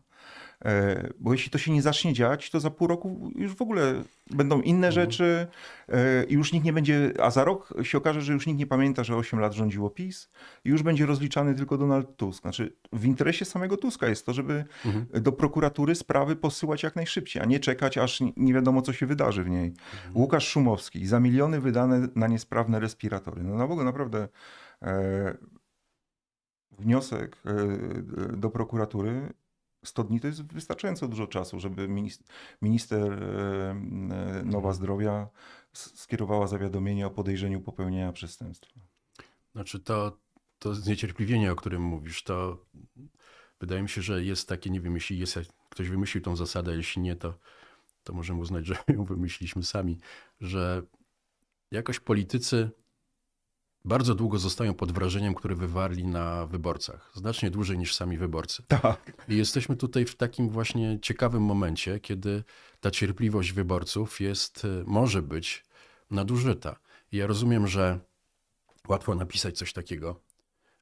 E, bo jeśli to się nie zacznie dziać, to za pół roku już w ogóle będą inne mhm. rzeczy e, i już nikt nie będzie, a za rok się okaże, że już nikt nie pamięta, że 8 lat rządziło PiS i już będzie rozliczany tylko Donald Tusk. Znaczy w interesie samego Tuska jest to, żeby mhm. do prokuratury sprawy posyłać jak najszybciej, a nie czekać, aż nie wiadomo co się wydarzy w niej. Mhm. Łukasz Szumowski, za miliony wydane na niesprawne respiratory. No na no ogóle naprawdę... E wniosek e, do prokuratury 100 dni to jest wystarczająco dużo czasu, żeby minister e, Nowa mhm. Zdrowia skierowała zawiadomienie o podejrzeniu popełnienia przestępstwa. Znaczy to, to zniecierpliwienie, o którym mówisz, to wydaje mi się, że jest takie, nie wiem, jeśli jest, ktoś wymyślił tą zasadę, jeśli nie, to, to możemy uznać, że ją wymyśliliśmy sami, że jakoś politycy bardzo długo zostają pod wrażeniem, które wywarli na wyborcach. Znacznie dłużej niż sami wyborcy. Tak. I jesteśmy tutaj w takim właśnie ciekawym momencie, kiedy ta cierpliwość wyborców jest, y, może być nadużyta. I ja rozumiem, że łatwo napisać coś takiego,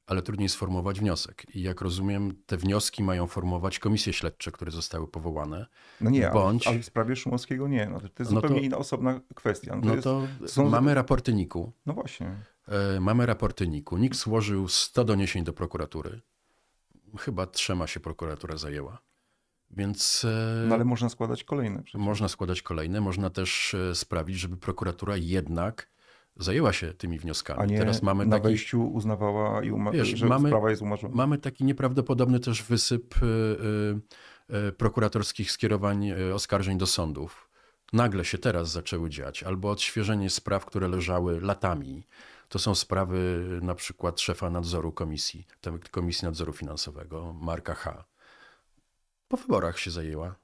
ale trudniej sformułować wniosek. I jak rozumiem, te wnioski mają formować komisje śledcze, które zostały powołane. No nie, bądź... ale w sprawie Szumowskiego nie. No to, to jest no zupełnie to, inna osobna kwestia. No, to, no jest... to Są... mamy raporty NIK-u. No właśnie. E, mamy raporty NIK-u. NIK złożył 100 doniesień do prokuratury. Chyba trzema się prokuratura zajęła. Więc. E, no ale można składać kolejne. Przecież. Można składać kolejne, można też e, sprawić, żeby prokuratura jednak zajęła się tymi wnioskami. A nie Teraz mamy na taki, wejściu uznawała i uma... że mamy, sprawa jest umarzona. Mamy taki nieprawdopodobny też wysyp prokuratorskich skierowań oskarżeń do sądów. Nagle się teraz zaczęły dziać, albo odświeżenie spraw, które leżały latami. To są sprawy na przykład szefa nadzoru komisji, Komisji Nadzoru Finansowego, Marka H. Po wyborach się zajęła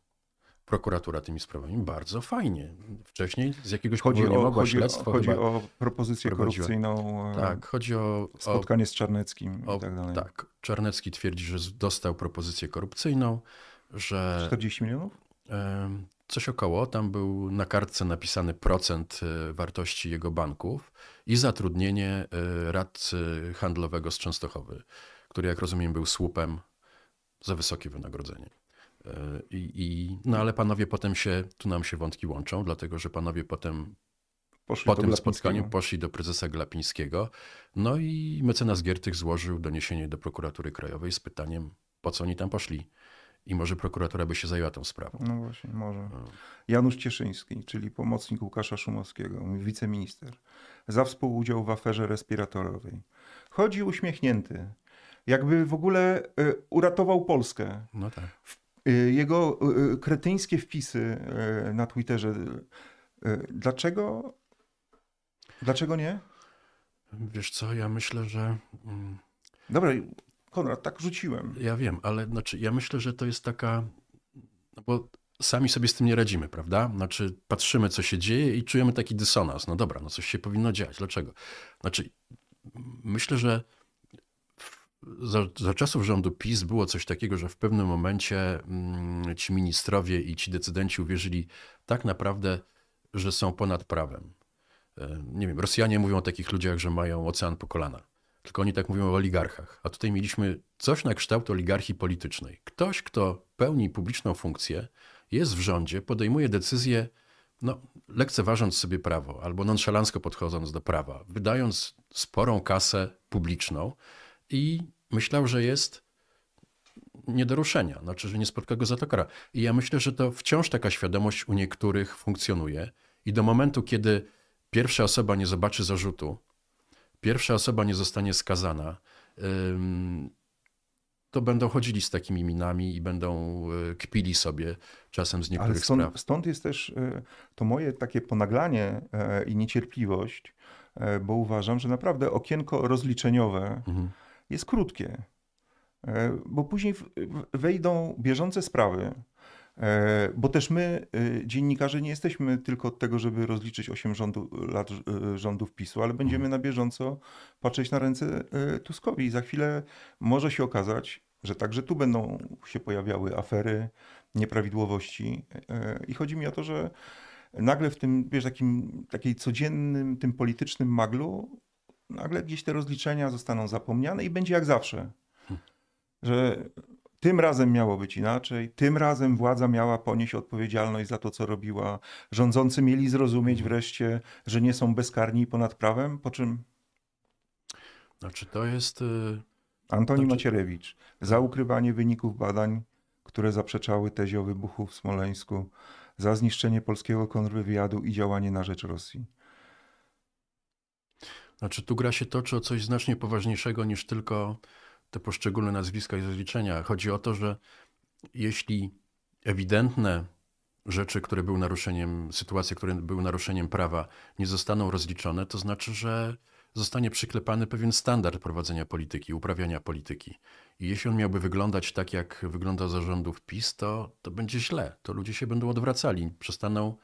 prokuratura tymi sprawami. Bardzo fajnie. Wcześniej z jakiegoś chodzi powodu nie mogła chodzi, śledztwo Chodzi o propozycję prowadziła. korupcyjną, e, tak, chodzi o spotkanie o, z Czarneckim o, i tak dalej. Tak, Czarnecki twierdzi, że dostał propozycję korupcyjną, że... 40 milionów? E, coś około, tam był na kartce napisany procent e, wartości jego banków i zatrudnienie y, radcy handlowego z Częstochowy, który, jak rozumiem, był słupem za wysokie wynagrodzenie. Y, I, i no ale panowie potem się, tu nam się wątki łączą, dlatego że panowie potem poszli po tym spotkaniu poszli do prezesa Glapińskiego. No i mecenas Giertych złożył doniesienie do prokuratury krajowej z pytaniem, po co oni tam poszli. I może prokuratura by się zajęła tą sprawą. No właśnie, może. No. Janusz Cieszyński, czyli pomocnik Łukasza Szumowskiego, wiceminister, za współudział w aferze respiratorowej. Chodzi uśmiechnięty, jakby w ogóle e, uratował Polskę. No tak. E, jego e, kretyńskie wpisy na Twitterze. Dlaczego? Dlaczego nie? Wiesz co, ja myślę, że. Mm, Dobra, Konrad, tak rzuciłem. Ja wiem, ale znaczy, ja myślę, że to jest taka. No bo sami sobie z tym nie radzimy, prawda? Znaczy, patrzymy, co się dzieje i czujemy taki dysonans. No dobra, no coś się powinno dziać. Dlaczego? Znaczy, myślę, że za, za czasów rządu PiS było coś takiego, że w pewnym momencie mm, ci ministrowie i ci decydenci uwierzyli tak naprawdę, że są ponad prawem. E, nie wiem, Rosjanie mówią o takich ludziach, że mają ocean po kolana tylko oni tak mówią o oligarchach. A tutaj mieliśmy coś na kształt oligarchii politycznej. Ktoś, kto pełni publiczną funkcję, jest w rządzie, podejmuje decyzje, no, lekceważąc sobie prawo albo nonszalancko podchodząc do prawa, wydając sporą kasę publiczną i myślał, że jest nie do ruszenia, znaczy, że nie spotka go za to kara. I ja myślę, że to wciąż taka świadomość u niektórych funkcjonuje i do momentu, kiedy pierwsza osoba nie zobaczy zarzutu, pierwsza osoba nie zostanie skazana, to będą chodzili z takimi minami i będą e, kpili sobie czasem z niektórych Ale stąd, spraw. Stąd jest też e, to moje takie ponaglanie e, i niecierpliwość, bo uważam, że naprawdę okienko rozliczeniowe mhm. jest krótkie, bo później wejdą bieżące sprawy, E, bo też my, e, dziennikarze, nie jesteśmy tylko od tego, żeby rozliczyć 8 rządu, lat e, rządów PiSu, ale będziemy mhm. na bieżąco patrzeć na ręce Tuskowi. I za chwilę może się okazać, że także tu będą się pojawiały afery, nieprawidłowości. I chodzi mi o to, że nagle w tym, wiesz, takim takiej codziennym, tym politycznym maglu, nagle gdzieś te rozliczenia zostaną zapomniane i będzie jak zawsze. Hm. Że tym razem miało być inaczej, tym razem władza miała ponieść odpowiedzialność za to, co robiła. Rządzący mieli zrozumieć mhm. wreszcie, że nie są bezkarni i ponad prawem, po czym. Znaczy, to jest. Y, Antoni znaczy... Macierewicz za ukrywanie wyników badań, które zaprzeczały tezie o wybuchu w Smoleńsku, za zniszczenie polskiego kontrwywiadu i działanie na rzecz Rosji. Znaczy, tu gra się toczy o coś znacznie poważniejszego niż tylko te poszczególne nazwiska i rozliczenia. Chodzi o to, że jeśli ewidentne rzeczy, które były naruszeniem, sytuacje, które były naruszeniem prawa, nie zostaną rozliczone, to znaczy, że zostanie przyklepany pewien standard prowadzenia polityki, uprawiania polityki. I jeśli on miałby wyglądać tak, jak wygląda zarządów PiS, to, to będzie źle. To ludzie się będą odwracali, przestaną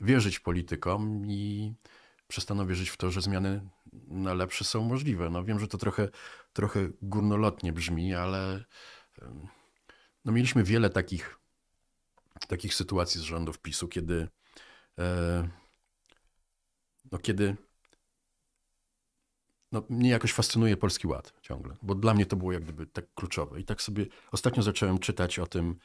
wierzyć politykom i przestaną wierzyć w to, że zmiany na lepsze są możliwe. No wiem, że to trochę trochę górnolotnie brzmi, ale no mieliśmy wiele takich, takich sytuacji z rządów PiSu, kiedy, e, no kiedy no mnie jakoś fascynuje Polski Ład ciągle, bo dla mnie to było jak gdyby tak kluczowe. I tak sobie ostatnio zacząłem czytać o tym,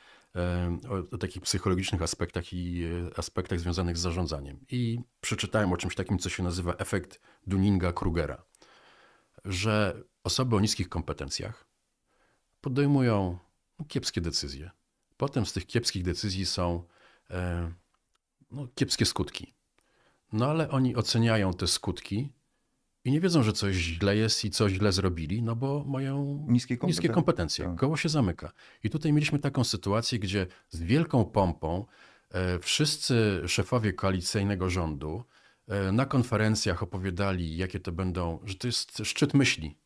o, o takich psychologicznych aspektach i e, aspektach związanych z zarządzaniem. I przeczytałem o czymś takim, co się nazywa efekt Duninga-Krugera że osoby o niskich kompetencjach podejmują no, kiepskie decyzje. Potem z tych kiepskich decyzji są e, no, kiepskie skutki. No ale oni oceniają te skutki i nie wiedzą, że coś źle jest i coś źle zrobili, no bo mają niskie kompetencje. Niskie kompetencje. Tak. Koło się zamyka. I tutaj mieliśmy taką sytuację, gdzie z wielką pompą e, wszyscy szefowie koalicyjnego rządu E, na konferencjach opowiadali, jakie to będą, że to jest szczyt myśli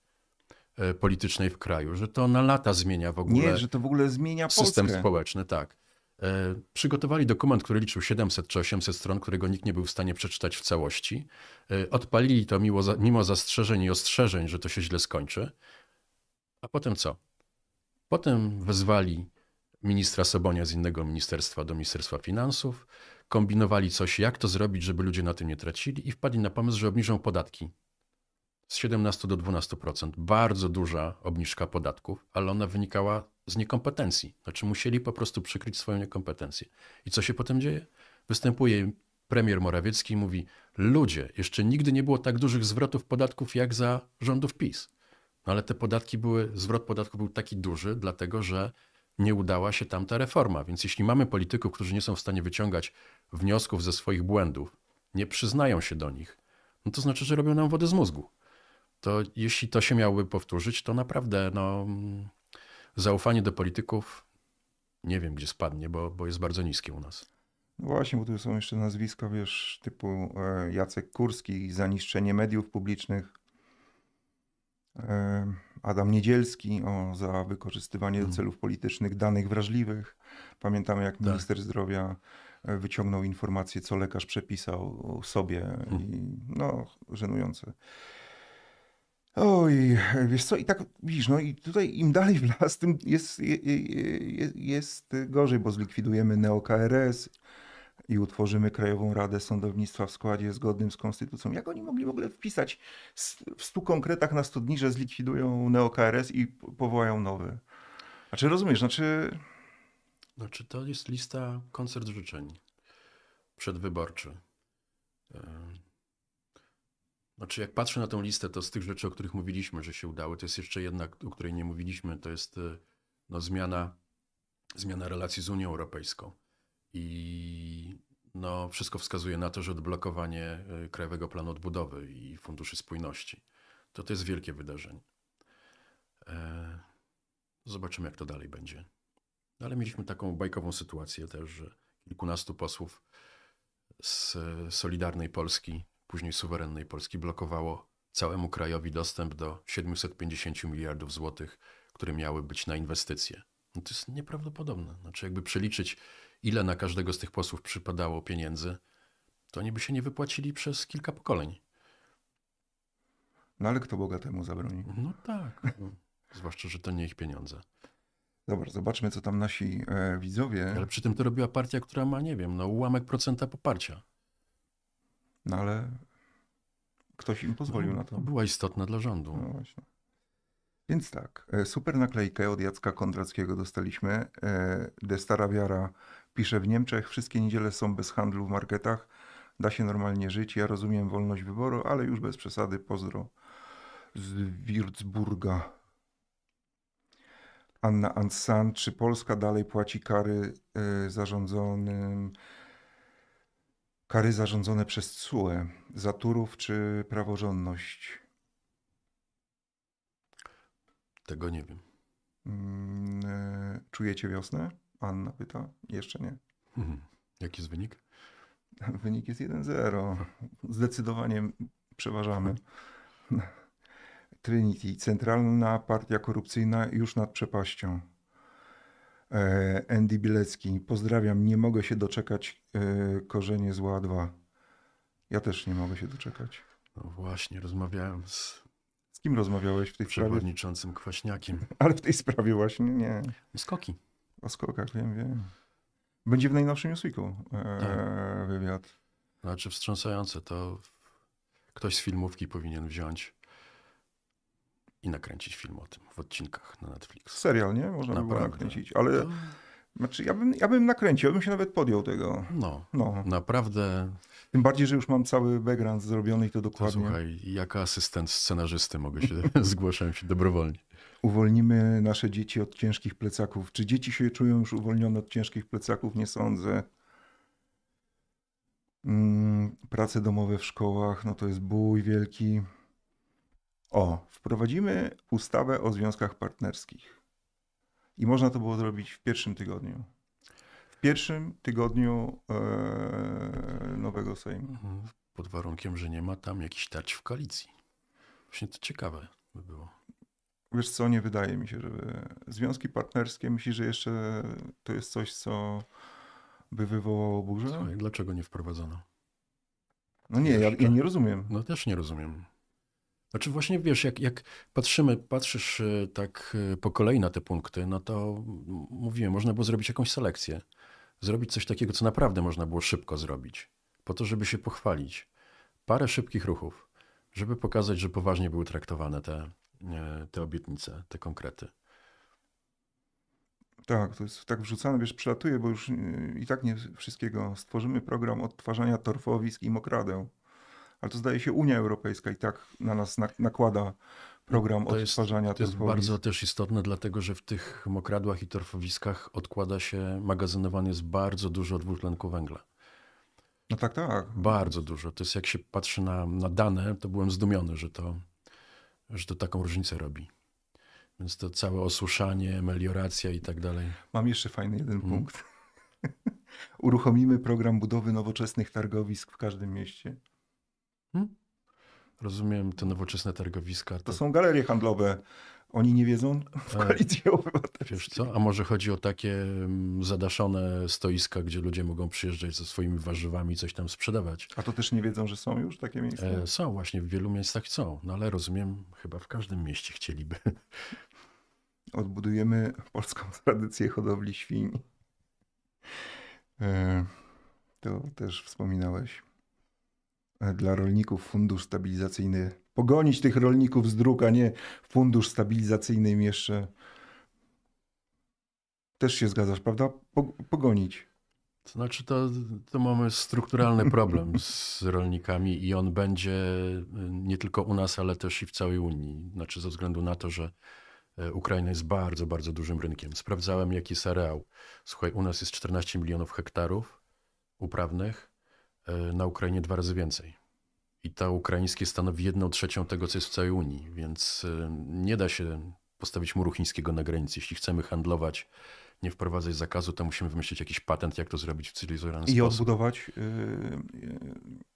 e, politycznej w kraju, że to na lata zmienia w ogóle. Nie, że to w ogóle zmienia Polskę. system społeczny, tak. E, przygotowali dokument, który liczył 700 czy 800 stron, którego nikt nie był w stanie przeczytać w całości. Odpalili to mimo, mimo zastrzeżeń i ostrzeżeń, że to się źle skończy. A potem co? Potem wezwali ministra Sobonia z innego ministerstwa do Ministerstwa Finansów kombinowali coś, jak to zrobić, żeby ludzie na tym nie tracili i wpadli na pomysł, że obniżą podatki z 17 do 12%. Bardzo duża obniżka podatków, ale ona wynikała z niekompetencji. Znaczy musieli po prostu przykryć swoją niekompetencję. I co się potem dzieje? Występuje premier Morawiecki i mówi: Ludzie, jeszcze nigdy nie było tak dużych zwrotów podatków jak za rządów PiS. No ale te podatki były, zwrot podatku był taki duży, dlatego że nie udała się tamta reforma. Więc jeśli mamy polityków, którzy nie są w stanie wyciągać wniosków ze swoich błędów, nie przyznają się do nich, no to znaczy, że robią nam wodę z mózgu. To jeśli to się miałoby powtórzyć, to naprawdę no, zaufanie do polityków nie wiem, gdzie spadnie, bo, bo jest bardzo niskie u nas. No właśnie, bo tu są jeszcze nazwiska, wiesz, typu e, Jacek Kurski, zaniszczenie mediów publicznych, Adam Niedzielski o, za wykorzystywanie do mhm. celów politycznych danych wrażliwych. Pamiętamy, jak tak. minister tak. zdrowia e, wyciągnął informację, co lekarz przepisał sobie. Mhm. I, no, żenujące. Oj, wiesz co, i tak widzisz, no i tutaj im dalej w las, tym jest, jest, jest gorzej, bo zlikwidujemy NeoKRS, i utworzymy Krajową Radę Sądownictwa w składzie zgodnym z konstytucją. Jak oni mogli w ogóle wpisać w stu konkretach na 100 że zlikwidują neo i powołają nowy? Znaczy rozumiesz, znaczy... Znaczy to jest lista koncert życzeń przedwyborczy. Znaczy, jak patrzę na tę listę, to z tych rzeczy, o których mówiliśmy, że się udały, to jest jeszcze jedna, o której nie mówiliśmy, to jest e, no, zmiana, zmiana relacji z Unią Europejską i no, wszystko wskazuje na to, że odblokowanie e, Krajowego Planu Odbudowy i Funduszy Spójności to to jest wielkie wydarzenie. E, zobaczymy, jak to dalej będzie. No, ale mieliśmy taką bajkową sytuację też, że kilkunastu posłów z Solidarnej Polski, później suwerennej Polski, blokowało całemu krajowi dostęp do 750 miliardów złotych, które miały być na inwestycje. No to jest nieprawdopodobne. Znaczy, jakby przeliczyć ile na każdego z tych posłów przypadało pieniędzy, to oni by się nie wypłacili przez kilka pokoleń. No ale kto temu zabroni? No tak. No. Zwłaszcza, że to nie ich pieniądze. Dobra, zobaczmy, co tam nasi e, widzowie. Ale przy tym to robiła partia, która ma, nie wiem, no ułamek procenta poparcia. No ale ktoś im pozwolił no, na to. Była istotna dla rządu. No właśnie. Więc tak, e, super naklejkę od Jacka Kondrackiego dostaliśmy. E, De Stara Wiara pisze w Niemczech, wszystkie niedziele są bez handlu w marketach, da się normalnie żyć. Ja rozumiem wolność wyboru, ale już bez przesady. Pozdro z Würzburga. Anna Ansan, czy Polska dalej płaci kary e, zarządzonym kary zarządzone przez CUE, zaturów czy praworządność? Tego nie wiem. Mm, e, czujecie wiosnę? Anna pyta. Jeszcze nie. Mhm. Jaki jest wynik? Wynik jest 1-0. Zdecydowanie przeważamy. Trinity, centralna partia korupcyjna już nad przepaścią. E, Andy Bilecki, pozdrawiam, nie mogę się doczekać e, korzenie zła 2. Ja też nie mogę się doczekać. No właśnie, rozmawiałem z. Z kim rozmawiałeś w tej przewodniczącym sprawie? Przewodniczącym Kwaśniakiem. Ale w tej sprawie właśnie nie. Skoki. O skokach, wiem, wiem. Będzie w najnowszym Newsweeku e, tak. wywiad. Znaczy wstrząsające, to ktoś z filmówki powinien wziąć i nakręcić film o tym w odcinkach na Netflix. Serial, nie? Można Naprawdę. by było nakręcić, ale... To... Znaczy, ja bym, ja bym nakręcił, ja bym się nawet podjął tego. No, no, naprawdę. Tym bardziej, że już mam cały background zrobiony i to dokładnie. To słuchaj, jako asystent scenarzysty mogę się, zgłaszać się dobrowolnie uwolnimy nasze dzieci od ciężkich plecaków. Czy dzieci się czują już uwolnione od ciężkich plecaków? Nie sądzę. Mm, prace domowe w szkołach, no to jest bój wielki. O, wprowadzimy ustawę o związkach partnerskich. I można to było zrobić w pierwszym tygodniu. W pierwszym tygodniu e, nowego Sejmu. Mhm. Pod warunkiem, że nie ma tam jakichś tarć w koalicji. Właśnie to ciekawe by było. Wiesz co, nie wydaje mi się, żeby związki partnerskie, myślisz, że jeszcze to jest coś, co by wywołało burzę? Słuchaj, dlaczego nie wprowadzono? No nie, ja, ja, nie rozumiem. No też nie rozumiem. Znaczy właśnie wiesz, jak, jak patrzymy, patrzysz e, tak e, po kolei na te punkty, no to mówiłem, można było zrobić jakąś selekcję. Zrobić coś takiego, co naprawdę można było szybko zrobić. Po to, żeby się pochwalić. Parę szybkich ruchów, żeby pokazać, że poważnie były traktowane te, E, te obietnice, te konkrety. Tak, to jest tak wrzucane, wiesz, przelatuje, bo już e, i tak nie wszystkiego. Stworzymy program odtwarzania torfowisk i mokradeł. Ale to zdaje się Unia Europejska i tak na nas nakłada program to jest, odtwarzania To jest bardzo też istotne, dlatego że w tych mokradłach i torfowiskach odkłada się, magazynowane jest bardzo dużo dwutlenku węgla. No tak, tak. Bardzo dużo. To jest jak się patrzy na, na dane, to byłem zdumiony, że to że to taką różnicę robi. Więc to całe osuszanie, melioracja i tak dalej. Mam jeszcze fajny jeden hmm. punkt. Uruchomimy program budowy nowoczesnych targowisk w każdym mieście. Hmm? Rozumiem, te nowoczesne targowiska. To... to są galerie handlowe oni nie wiedzą w e, koalicji obywatelskiej. Wiesz co, a może chodzi o takie mm, zadaszone stoiska, gdzie ludzie mogą przyjeżdżać ze swoimi warzywami i coś tam sprzedawać. A to też nie wiedzą, że są już takie miejsca? E, są, właśnie w wielu miejscach są, no ale rozumiem, chyba w każdym mieście chcieliby. Odbudujemy polską tradycję hodowli świń. E, to też wspominałeś. E, dla rolników fundusz stabilizacyjny pogonić tych rolników z dróg, a nie fundusz stabilizacyjny im jeszcze. Też się zgadzasz, prawda? Pogonić. To znaczy, to, to mamy strukturalny problem z rolnikami i on będzie y, nie tylko u nas, ale też i w całej Unii. Znaczy, ze względu na to, że y, Ukraina jest bardzo, bardzo dużym rynkiem. Sprawdzałem, jaki jest areał. Słuchaj, u nas jest 14 milionów hektarów uprawnych, y, na Ukrainie dwa razy więcej i ta ukraińskie stanowi jedną trzecią tego, co jest w całej Unii, więc y, nie da się postawić muru chińskiego na granicy. Jeśli chcemy handlować, nie wprowadzać zakazu, to musimy wymyślić jakiś patent, jak to zrobić w cywilizowany sposób. I odbudować yy, yy,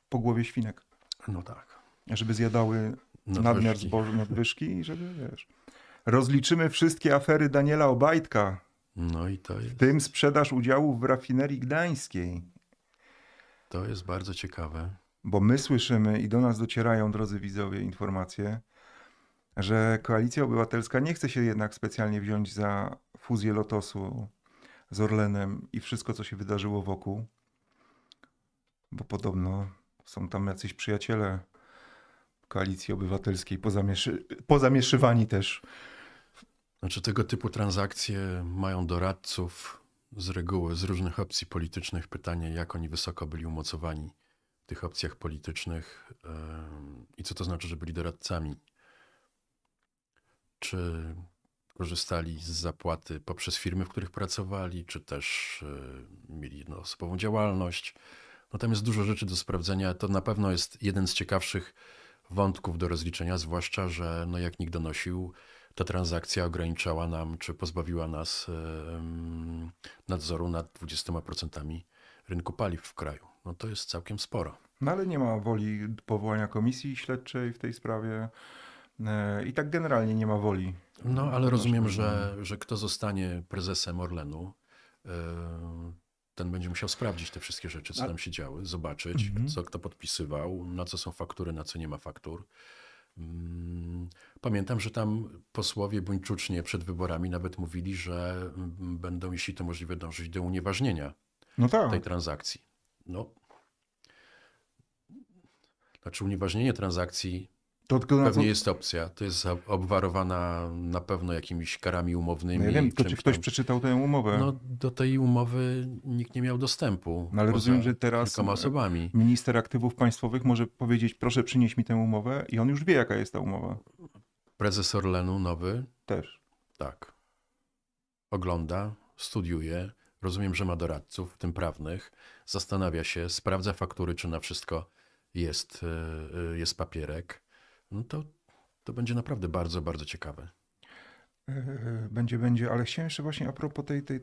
po głowie świnek. No tak. Żeby zjadały nadwyżki. nadmiar zbożu, nadwyżki i żeby, wiesz... Rozliczymy wszystkie afery Daniela Obajtka. No i to jest. W tym sprzedaż udziałów w rafinerii gdańskiej. To jest bardzo ciekawe bo my słyszymy i do nas docierają, drodzy widzowie, informacje, że Koalicja Obywatelska nie chce się jednak specjalnie wziąć za fuzję Lotosu z Orlenem i wszystko, co się wydarzyło wokół, bo podobno są tam jacyś przyjaciele Koalicji Obywatelskiej, pozamieszy pozamieszywani też. Znaczy tego typu transakcje mają doradców z reguły, z różnych opcji politycznych. Pytanie, jak oni wysoko byli umocowani tych opcjach politycznych i co to znaczy, że byli doradcami? Czy korzystali z zapłaty poprzez firmy, w których pracowali, czy też e, mieli jednoosobową działalność? No tam jest dużo rzeczy do sprawdzenia. To na pewno jest jeden z ciekawszych wątków do rozliczenia, zwłaszcza, że no jak nikt donosił, ta transakcja ograniczała nam, czy pozbawiła nas nadzoru nad 20% rynku paliw w kraju. No to jest całkiem sporo. No ale nie ma woli powołania komisji śledczej w tej sprawie. E, I tak generalnie nie ma woli. No ale rozumiem, że, że kto zostanie prezesem Orlenu, e, ten będzie musiał sprawdzić te wszystkie rzeczy, co tam się działy, zobaczyć, mhm. co kto podpisywał, na co są faktury, na co nie ma faktur. Mm, pamiętam, że tam posłowie buńczucznie przed wyborami nawet mówili, że mm, będą, jeśli to możliwe, dążyć do unieważnienia no tak. tej transakcji. No, znaczy unieważnienie transakcji to tylko pewnie co... jest opcja. To jest obwarowana na pewno jakimiś karami umownymi. Nie no wiem, to czy ktoś tam. przeczytał tę umowę? No, do tej umowy nikt nie miał dostępu. No, ale rozumiem, że teraz osobami. minister aktywów państwowych może powiedzieć, proszę przynieść mi tę umowę i on już wie, jaka jest ta umowa. Prezes Orlenu nowy. Też. Tak. Ogląda, studiuje, rozumiem, że ma doradców, w tym prawnych, zastanawia się, sprawdza faktury, czy na wszystko jest, e, e, jest papierek, no to, to będzie naprawdę bardzo, bardzo ciekawe. E, będzie, będzie, ale chciałem jeszcze właśnie a propos tej, tej,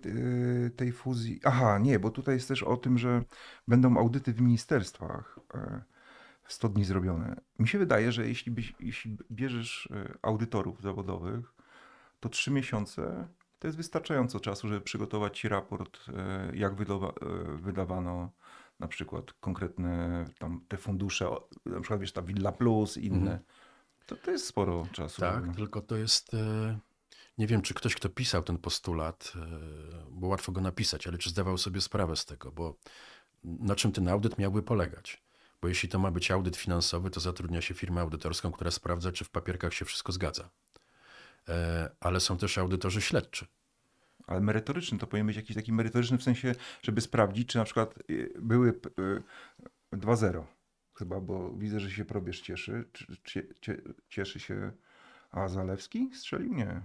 tej fuzji. Aha, nie, bo tutaj jest też o tym, że będą audyty w ministerstwach w 100 dni zrobione. Mi się wydaje, że jeśli, byś, jeśli bierzesz audytorów zawodowych, to trzy miesiące to jest wystarczająco czasu, żeby przygotować ci raport, jak wydawa wydawano na przykład konkretne tam te fundusze, na przykład wiesz, ta Villa Plus, inne. Mhm. To, to jest sporo czasu. Tak, pewnie. tylko to jest. E, nie wiem, czy ktoś, kto pisał ten postulat, e, bo łatwo go napisać, ale czy zdawał sobie sprawę z tego, bo na czym ten audyt miałby polegać? Bo jeśli to ma być audyt finansowy, to zatrudnia się firmę audytorską, która sprawdza, czy w papierkach się wszystko zgadza. E, ale są też audytorzy śledczy ale merytoryczny to powinien być jakiś taki merytoryczny w sensie, żeby sprawdzić, czy na przykład y, były 2-0 y, chyba, bo widzę, że się probierz cieszy. Czy, cieszy się. A Zalewski strzelił? Nie.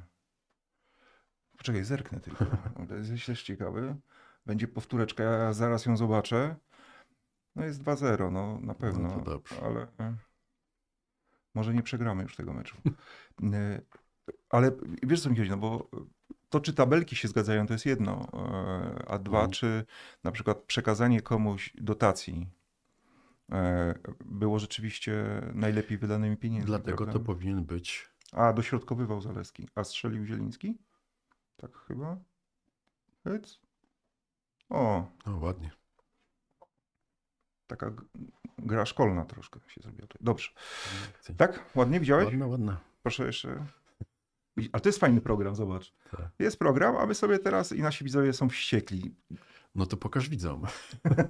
Poczekaj, zerknę tylko. To jest jeszcze ciekawy. Będzie powtóreczka, ja zaraz ją zobaczę. No jest 2-0, no na no pewno. No to dobrze. Ale e, może nie przegramy już tego meczu. E, ale wiesz co mi chodzi, no bo to, czy tabelki się zgadzają, to jest jedno, e, a dwa, mhm. czy na przykład przekazanie komuś dotacji e, było rzeczywiście najlepiej wydanymi pieniędzmi. Dlatego prawda? to powinien być. A, dośrodkowywał Zaleski. A strzelił Zieliński? Tak chyba? Hyc? O. No ładnie. Taka gra szkolna troszkę się zrobiła. Dobrze. Tak? Ładnie widziałeś? Ładna, ładna. Proszę jeszcze. A to jest fajny program, zobacz. Tak. Jest program, aby sobie teraz i nasi widzowie są wściekli. No to pokaż widzom.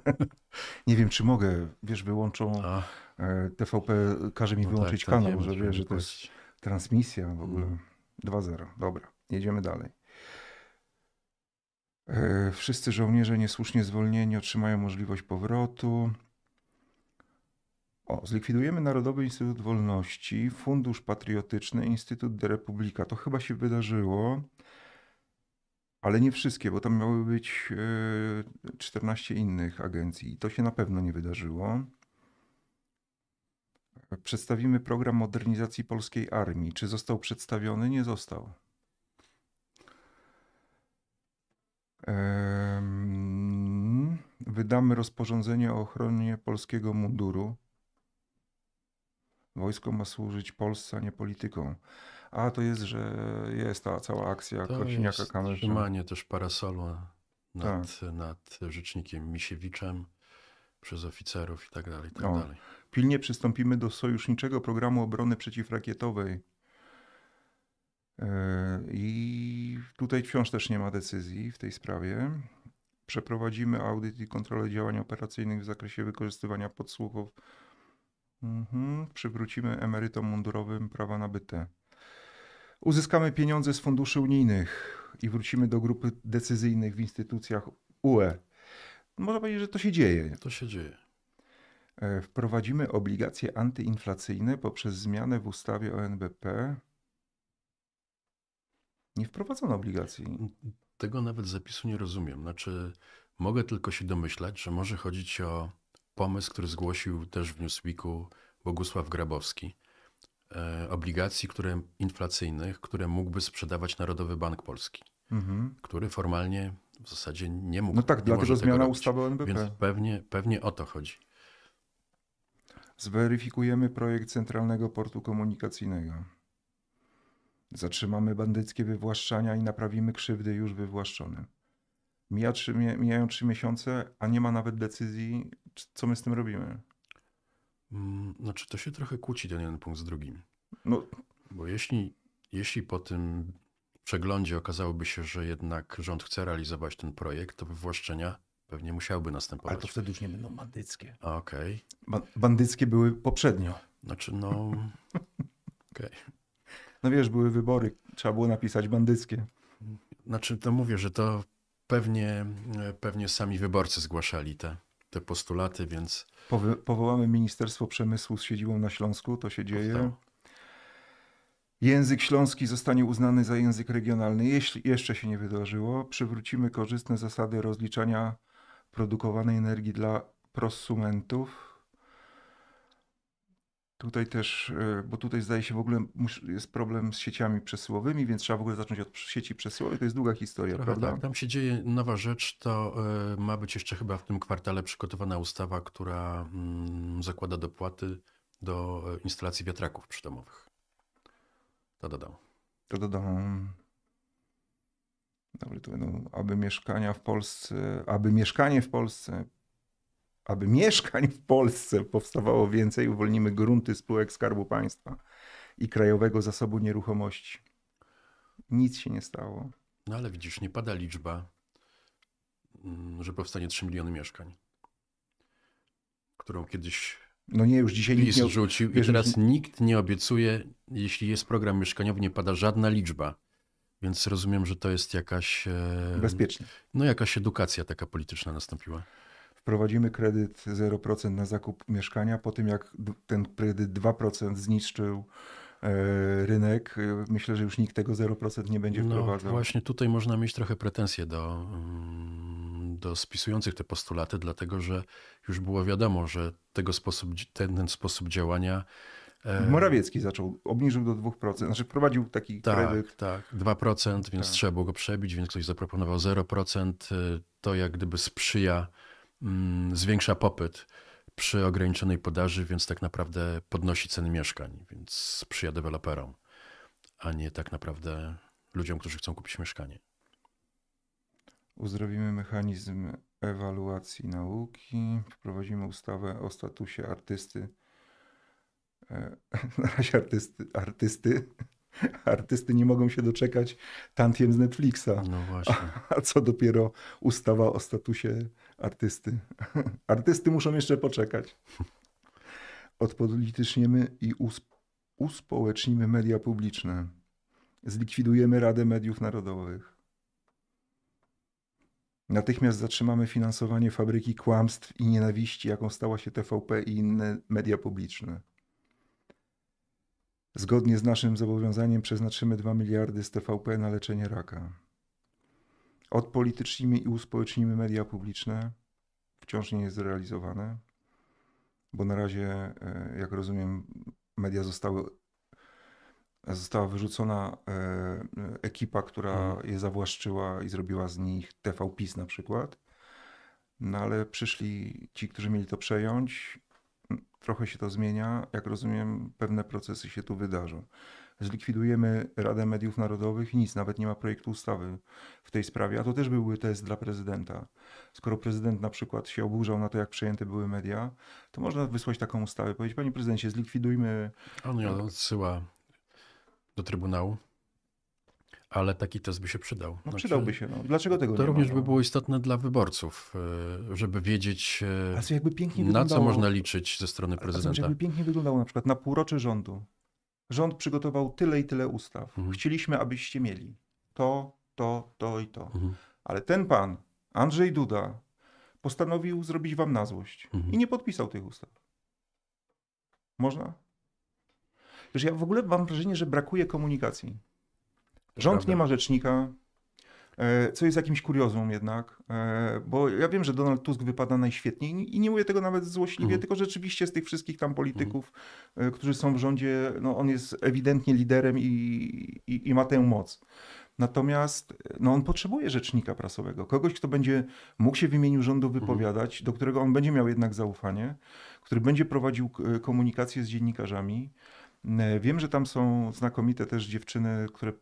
nie wiem, czy mogę. Wiesz, wyłączą. A. E, TVP każe mi no wyłączyć tak, tak kanał, że wie, że to jest transmisja w ogóle. 2-0. Mm. Dobra, jedziemy dalej. E, wszyscy żołnierze niesłusznie zwolnieni otrzymają możliwość powrotu. O, zlikwidujemy Narodowy Instytut Wolności, Fundusz Patriotyczny, Instytut de Republika. To chyba się wydarzyło, ale nie wszystkie, bo tam miały być 14 e, innych agencji. To się na pewno nie wydarzyło. Przedstawimy program modernizacji polskiej armii. Czy został przedstawiony? Nie został. Wydamy rozporządzenie o ochronie polskiego munduru. Wojsko ma służyć Polsce, a nie politykom. A to jest, że jest ta cała akcja Kosiniaka Kamerza. Trzymanie też parasolu nad, tak. nad rzecznikiem Misiewiczem przez oficerów i tak dalej, i tak o. dalej. Pilnie przystąpimy do sojuszniczego programu obrony przeciwrakietowej. E, I tutaj wciąż też nie ma decyzji w tej sprawie. Przeprowadzimy audyt i kontrolę działań operacyjnych w zakresie wykorzystywania podsłuchów Mhm. Przywrócimy emerytom mundurowym prawa nabyte. Uzyskamy pieniądze z funduszy unijnych i wrócimy do grupy decyzyjnych w instytucjach UE. Można powiedzieć, że to się dzieje. To się dzieje. E, wprowadzimy obligacje antyinflacyjne poprzez zmianę w ustawie o NBP. Nie wprowadzono obligacji. Tego nawet zapisu nie rozumiem. Znaczy, mogę tylko się domyślać, że może chodzić o pomysł, który zgłosił też w Newsweeku Bogusław Grabowski, e, obligacji które, inflacyjnych, które mógłby sprzedawać Narodowy Bank Polski, mhm. który formalnie w zasadzie nie mógł. No tak, dlatego zmiana ustawy NBP. Więc pewnie, pewnie o to chodzi. Zweryfikujemy projekt Centralnego Portu Komunikacyjnego. Zatrzymamy bandyckie wywłaszczania i naprawimy krzywdy już wywłaszczone. Mija trzy, mijają trzy miesiące, a nie ma nawet decyzji, co my z tym robimy. Mm, znaczy, to się trochę kłóci ten jeden punkt z drugim. No. Bo jeśli, jeśli po tym przeglądzie okazałoby się, że jednak rząd chce realizować ten projekt, to wywłaszczenia pewnie musiałby następować. Ale to wtedy już nie będą bandyckie. Okej. Okay. bandyckie były poprzednio. Znaczy, no. Okej. Okay. No wiesz, były wybory, trzeba było napisać bandyckie. Znaczy, to mówię, że to pewnie, pewnie sami wyborcy zgłaszali te, te postulaty, więc. Powy, powołamy Ministerstwo Przemysłu z siedzibą na Śląsku, to się dzieje. Tak. Język śląski zostanie uznany za język regionalny, jeśli jeszcze się nie wydarzyło. Przywrócimy korzystne zasady rozliczania produkowanej energii dla prosumentów Tutaj też, e, bo tutaj zdaje się w ogóle jest problem z sieciami przesyłowymi, więc trzeba w ogóle zacząć od sieci przesyłowej. To jest długa historia, Trochę prawda? Tak. Tam się dzieje nowa rzecz, to e, ma być jeszcze chyba w tym kwartale przygotowana ustawa, która mm, zakłada dopłaty do e, instalacji wiatraków przydomowych. To dodam. To dodam. Dobrze, to będą, aby mieszkania w Polsce, aby mieszkanie w Polsce aby mieszkań w Polsce powstawało więcej, uwolnimy grunty spółek Skarbu Państwa i Krajowego Zasobu Nieruchomości. Nic się nie stało. No ale widzisz, nie pada liczba, mm, że powstanie 3 miliony mieszkań, którą kiedyś no nie, już dzisiaj nikt nie... rzucił wiesz, i teraz nikt nie obiecuje, jeśli jest program mieszkaniowy, nie pada żadna liczba. Więc rozumiem, że to jest jakaś... E, Bezpieczne. No jakaś edukacja taka polityczna nastąpiła wprowadzimy kredyt 0% na zakup mieszkania, po tym jak ten kredyt 2% zniszczył e, rynek, e, myślę, że już nikt tego 0% nie będzie no, wprowadzał. no, Właśnie tutaj można mieć trochę pretensje do, mm, do spisujących te postulaty, dlatego że już było wiadomo, że tego sposób, ten, ten sposób działania e, Morawiecki zaczął, obniżył do 2%, znaczy wprowadził taki tak, kredyt. Tak, 2%, więc tak. trzeba było go przebić, więc ktoś zaproponował 0%. To jak gdyby sprzyja Mm, zwiększa popyt przy ograniczonej podaży, więc tak naprawdę podnosi ceny mieszkań, więc sprzyja deweloperom, a nie tak naprawdę ludziom, którzy chcą kupić mieszkanie. Uzdrowimy mechanizm ewaluacji nauki, wprowadzimy ustawę o statusie artysty. E, na razie artysty, artysty Artysty nie mogą się doczekać tantiem z Netflixa. No właśnie. A, a co dopiero ustawa o statusie artysty. Artysty muszą jeszcze poczekać. Odpolityczniemy i uspołecznimy media publiczne. Zlikwidujemy Radę Mediów Narodowych. Natychmiast zatrzymamy finansowanie fabryki kłamstw i nienawiści, jaką stała się TVP i inne media publiczne. Zgodnie z naszym zobowiązaniem przeznaczymy 2 miliardy z TVP na leczenie raka. Odpolitycznimy i uspołecznimy media publiczne. Wciąż nie jest zrealizowane, bo na razie, e, jak rozumiem, media zostały, została wyrzucona e, ekipa, która mhm. je zawłaszczyła i zrobiła z nich TVPiS na przykład. No ale przyszli ci, którzy mieli to przejąć Trochę się to zmienia. Jak rozumiem, pewne procesy się tu wydarzą. Zlikwidujemy Radę Mediów Narodowych i nic, nawet nie ma projektu ustawy w tej sprawie. A to też byłby test dla prezydenta. Skoro prezydent na przykład się oburzał na to, jak przejęte były media, to można wysłać taką ustawę, powiedzieć, panie prezydencie, zlikwidujmy. On ją odsyła do Trybunału ale taki test by się przydał. No, znaczy, przydałby się. No. Dlaczego tego to nie również ma, no? by było istotne dla wyborców, e, żeby wiedzieć, e, na co można liczyć ze strony prezydenta. A, co, znaczy, jakby pięknie wyglądało na przykład na półrocze rządu. Rząd przygotował tyle i tyle ustaw. Mhm. Chcieliśmy, abyście mieli to, to, to i to. Mhm. Ale ten pan, Andrzej Duda, postanowił zrobić wam na złość mhm. i nie podpisał tych ustaw. Można? Wiesz, ja w ogóle mam wrażenie, że brakuje komunikacji. Rząd nie ma rzecznika, e, co jest jakimś kuriozum jednak, e, bo ja wiem, że Donald Tusk wypada najświetniej i nie mówię tego nawet złośliwie, mm. tylko rzeczywiście z tych wszystkich tam polityków, mm. którzy są w rządzie, no on jest ewidentnie liderem i, i, i ma tę moc. Natomiast no, on potrzebuje rzecznika prasowego, kogoś, kto będzie mógł się w imieniu rządu mhm. wypowiadać, do którego on będzie miał jednak zaufanie, który będzie prowadził komunikację z dziennikarzami, E, wiem, że tam są znakomite też dziewczyny, które e,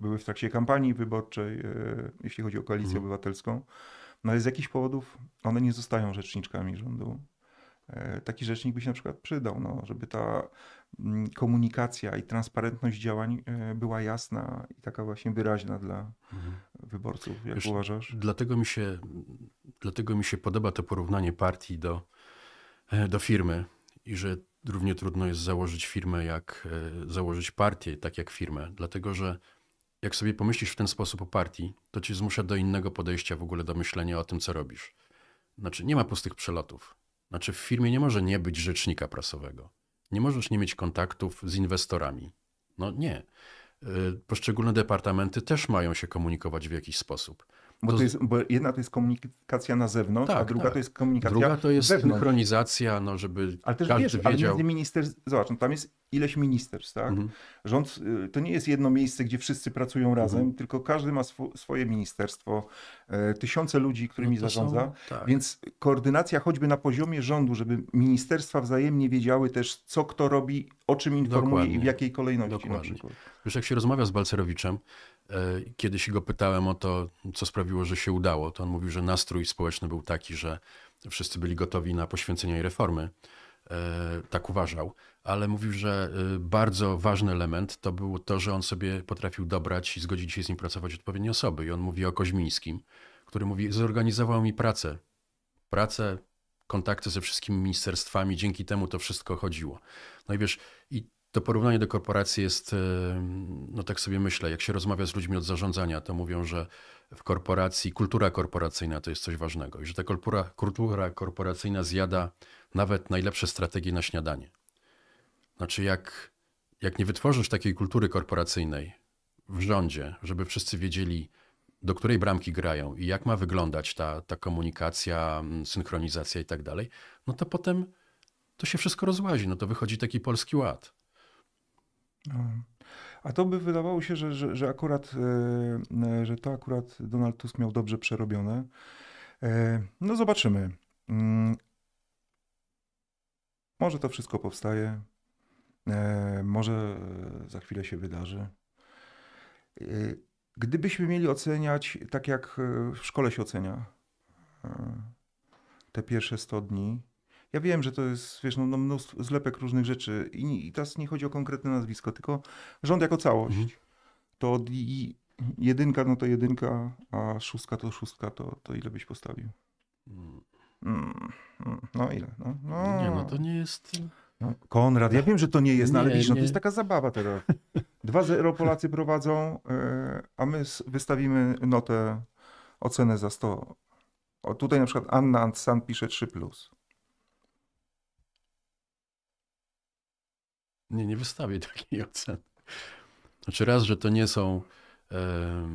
były w trakcie kampanii wyborczej, e, jeśli chodzi o koalicję mhm. obywatelską, no ale z jakichś powodów one nie zostają rzeczniczkami rządu. Taki rzecznik by się na przykład przydał, no, żeby ta mm, komunikacja i transparentność działań była jasna i taka właśnie wyraźna dla mhm. wyborców, jak Wiesz, uważasz? Dlatego mi, się, dlatego mi się podoba to porównanie partii do, do firmy i że równie trudno jest założyć firmę, jak e, założyć partię, tak jak firmę, dlatego że jak sobie pomyślisz w ten sposób o partii, to cię zmusza do innego podejścia w ogóle do myślenia o tym, co robisz. Znaczy, nie ma pustych przelotów. Znaczy, w firmie nie może nie być rzecznika prasowego. Nie możesz nie mieć kontaktów z inwestorami. No nie. E, poszczególne departamenty też mają się komunikować w jakiś sposób. Bo, to jest, bo jedna to jest komunikacja na zewnątrz, tak, a druga tak. to jest komunikacja Druga to jest synchronizacja, no żeby ale też każdy wiesz, wiedział. Ale minister, zobacz, no, tam jest ileś ministerstw, tak? Mhm. Rząd, y, to nie jest jedno miejsce, gdzie wszyscy pracują mhm. razem, tylko każdy ma swoje ministerstwo, e, tysiące ludzi, którymi no zarządza, są, tak. więc koordynacja choćby na poziomie rządu, żeby ministerstwa wzajemnie wiedziały też, co kto robi, o czym informuje Dokładnie. i w jakiej kolejności Dokładnie. na przykład. jak się rozmawia z Balcerowiczem, E, Kiedy się go pytałem o to, co sprawiło, że się udało, to on mówił, że nastrój społeczny był taki, że wszyscy byli gotowi na poświęcenia i reformy. E, tak uważał, ale mówił, że e, bardzo ważny element to było to, że on sobie potrafił dobrać i zgodzić się z nim pracować odpowiednie osoby. I on mówi o Koźmińskim, który mówi: Zorganizował mi pracę. Pracę, kontakty ze wszystkimi ministerstwami, dzięki temu to wszystko chodziło. No i wiesz, i to porównanie do korporacji jest, e, no tak sobie myślę, jak się rozmawia z ludźmi od zarządzania, to mówią, że w korporacji kultura korporacyjna to jest coś ważnego i że ta kultura, kultura korporacyjna zjada nawet najlepsze strategie na śniadanie. Znaczy, jak, jak nie wytworzysz takiej kultury korporacyjnej w rządzie, żeby wszyscy wiedzieli, do której bramki grają i jak ma wyglądać ta, ta komunikacja, mm, synchronizacja i tak dalej, no to potem to się wszystko rozłazi. No to wychodzi taki polski ład. A to by wydawało się, że, że, że akurat, e, e, że to akurat Donald Tusk miał dobrze przerobione. E, no zobaczymy. Mm. Może to wszystko powstaje. Może za chwilę się wydarzy. Gdybyśmy mieli oceniać tak, jak w szkole się ocenia te pierwsze 100 dni, ja wiem, że to jest, wiesz, no, no, mnóstwo zlepek różnych rzeczy i, i teraz nie chodzi o konkretne nazwisko, tylko rząd jako całość. Mhm. To i, jedynka, no to jedynka, a szóstka to szóstka, to, to ile byś postawił? Mm, no ile? No, no. Nie, no to nie jest... E, no, Konrad, ja wiem, że to nie jest, no, ale widzisz, no, to jest taka zabawa teraz. 2-0 Polacy prowadzą, e, a my wystawimy notę, ocenę za 100. O, tutaj na przykład Anna San pisze 3+. Plus. Nie, nie wystawię takiej oceny. Znaczy raz, że to nie są...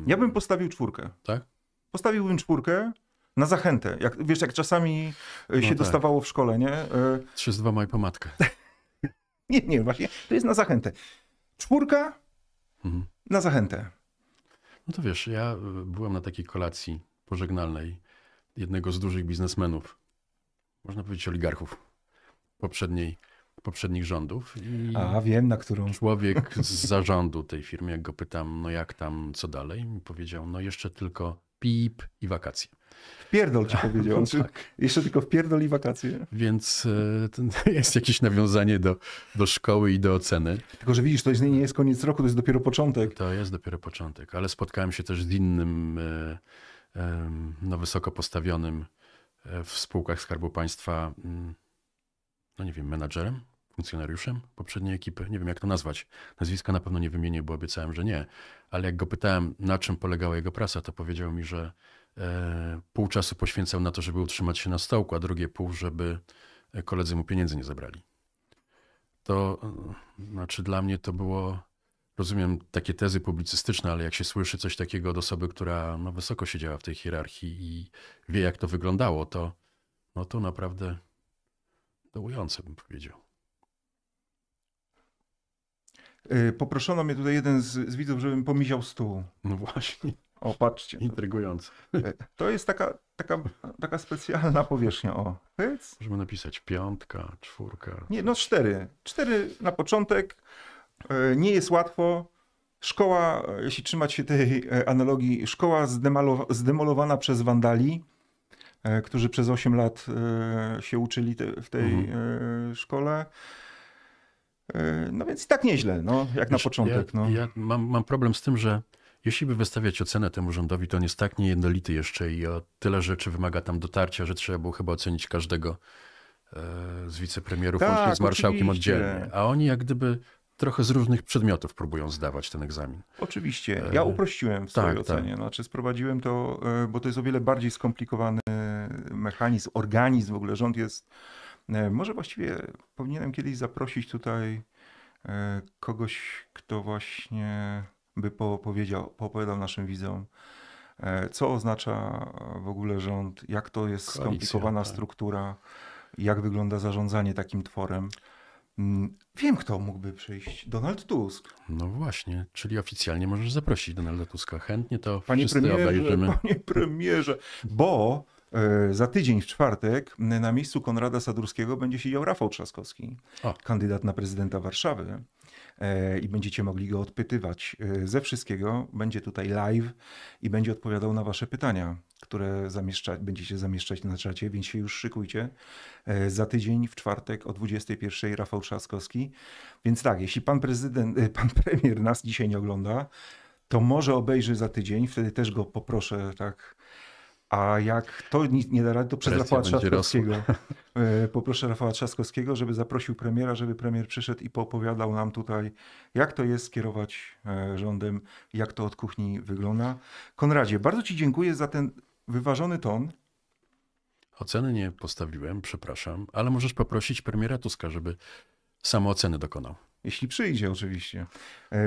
Ja bym postawił czwórkę. Tak? Postawiłbym czwórkę na zachętę. Jak, wiesz, jak czasami e, no się tak. dostawało w szkole, nie? E, Trzy 3 z 2 maj pomadkę. nie, nie, właśnie. To jest na zachętę. Czwórka mhm. na zachętę. No to wiesz, ja e, byłem na takiej kolacji pożegnalnej jednego z dużych biznesmenów, można powiedzieć oligarchów poprzedniej poprzednich rządów. I A, wiem, na którą. Człowiek z zarządu tej firmy, jak go pytam, no jak tam, co dalej, mi powiedział, no jeszcze tylko pip i wakacje. Wpierdol ci powiedział. No, tak. Jeszcze tylko wpierdol i wakacje. Więc e, to jest jakieś nawiązanie do, do szkoły i do oceny. Tylko, że widzisz, to jest, nie jest koniec roku, to jest dopiero początek. To jest dopiero początek, ale spotkałem się też z innym, e, no wysoko postawionym e, w spółkach Skarbu Państwa mm, no nie wiem, menadżerem, funkcjonariuszem poprzedniej ekipy, nie wiem jak to nazwać. Nazwiska na pewno nie wymienię, bo obiecałem, że nie, ale jak go pytałem, na czym polegała jego praca, to powiedział mi, że e, pół czasu poświęcał na to, żeby utrzymać się na stołku, a drugie pół, żeby e, koledzy mu pieniędzy nie zabrali. To e, znaczy dla mnie to było, rozumiem takie tezy publicystyczne, ale jak się słyszy coś takiego od osoby, która no, wysoko siedziała w tej hierarchii i wie, jak to wyglądało, to no to naprawdę dołujące, bym powiedział. Y, poproszono mnie tutaj jeden z, z widzów, żebym pomijał stół. No właśnie. O, patrzcie. Intrygujące. Y, to jest taka, taka, taka specjalna powierzchnia. O, Możemy napisać piątka, czwórka. Nie, no cztery. Cztery na początek. Y, nie jest łatwo. Szkoła, jeśli trzymać się tej analogii, szkoła zdemolowana przez wandali E, którzy przez 8 lat e, się uczyli te, w tej mhm. E, szkole. No więc i tak nieźle, no, jak Wiesz, na początek. Ja, no. ja mam, mam problem z tym, że jeśli by wystawiać ocenę temu rządowi, to on jest tak niejednolity jeszcze i o tyle rzeczy wymaga tam dotarcia, że trzeba było chyba ocenić każdego z wicepremierów, tak, z marszałkiem oczywiście. oddzielnie. A oni jak gdyby trochę z różnych przedmiotów próbują zdawać ten egzamin. Oczywiście. Ja e, uprościłem w swojej tak, tak. ocenie. Tak. Znaczy sprowadziłem to, e, bo to jest o wiele bardziej skomplikowany mechanizm, organizm w ogóle. Rząd jest... E, może właściwie powinienem kiedyś zaprosić tutaj kogoś, kto właśnie by powiedział, opowiadał naszym widzom, co oznacza w ogóle rząd, jak to jest Koalicja, skomplikowana tak. struktura, jak wygląda zarządzanie takim tworem. Mm, wiem, kto mógłby przyjść. Donald Tusk. No właśnie, czyli oficjalnie możesz zaprosić Donalda Tuska. Chętnie to panie wszyscy premierze, obejrzymy. Panie premierze, bo E, za tydzień w czwartek na miejscu Konrada Sadurskiego będzie siedział Rafał Trzaskowski, o. kandydat na prezydenta Warszawy e, i będziecie mogli go odpytywać e, ze wszystkiego. Będzie tutaj live i będzie odpowiadał na Wasze pytania, które zamieszcza, będziecie zamieszczać na czacie, więc się już szykujcie. Za tydzień, w czwartek o 21 Rafał Trzaskowski. Więc tak, jeśli pan prezydent, pan premier nas dzisiaj nie ogląda, to może obejrzy za tydzień, wtedy też go poproszę tak a jak to nie da rady, to przez Presja Rafała Trzaskowskiego. E, poproszę Rafała Trzaskowskiego, żeby zaprosił premiera, żeby premier przyszedł i poopowiadał nam tutaj, jak to jest kierować e, rządem, jak to od kuchni wygląda. Konradzie, bardzo Ci dziękuję za ten wyważony ton. Oceny nie postawiłem, przepraszam, ale możesz poprosić premiera Tuska, żeby samooceny dokonał. Jeśli przyjdzie, oczywiście.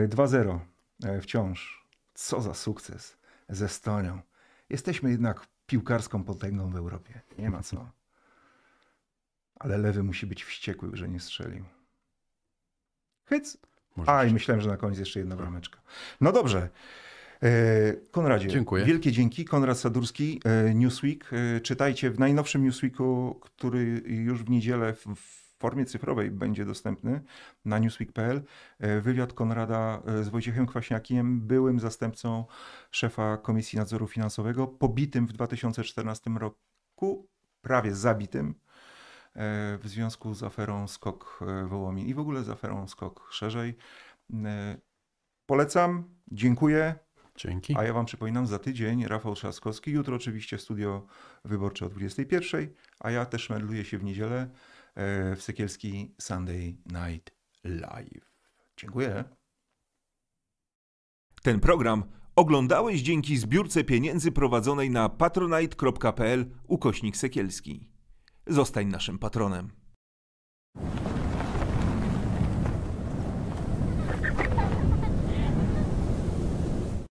2-0 e, wciąż. Co za sukces ze Estonią. Jesteśmy jednak piłkarską potęgą w Europie. Nie ma co. Ale lewy musi być wściekły, że nie strzelił. Hyc. A, i myślałem, że na koniec jeszcze jedna brameczka. No dobrze. E, Konradzie, dziękuję. wielkie dzięki. Konrad Sadurski, e, Newsweek. E, czytajcie w najnowszym Newsweeku, który już w niedzielę w formie cyfrowej będzie dostępny na newsweek.pl. E, wywiad Konrada e, z Wojciechem Kwaśniakiem, byłym zastępcą szefa Komisji Nadzoru Finansowego, pobitym w 2014 roku, prawie zabitym e, w związku z aferą Skok Wołomin i w ogóle z aferą Skok szerzej. Polecam, dziękuję. Dzięki. A ja Wam przypominam, za tydzień Rafał Trzaskowski, jutro oczywiście studio wyborcze o 21, a ja też melduję się w niedzielę. E, w Sekielski Sunday Night Live. Dziękuję. Ten program oglądałeś dzięki zbiórce pieniędzy prowadzonej na patronite.pl ukośnik Sekielski. Zostań naszym patronem.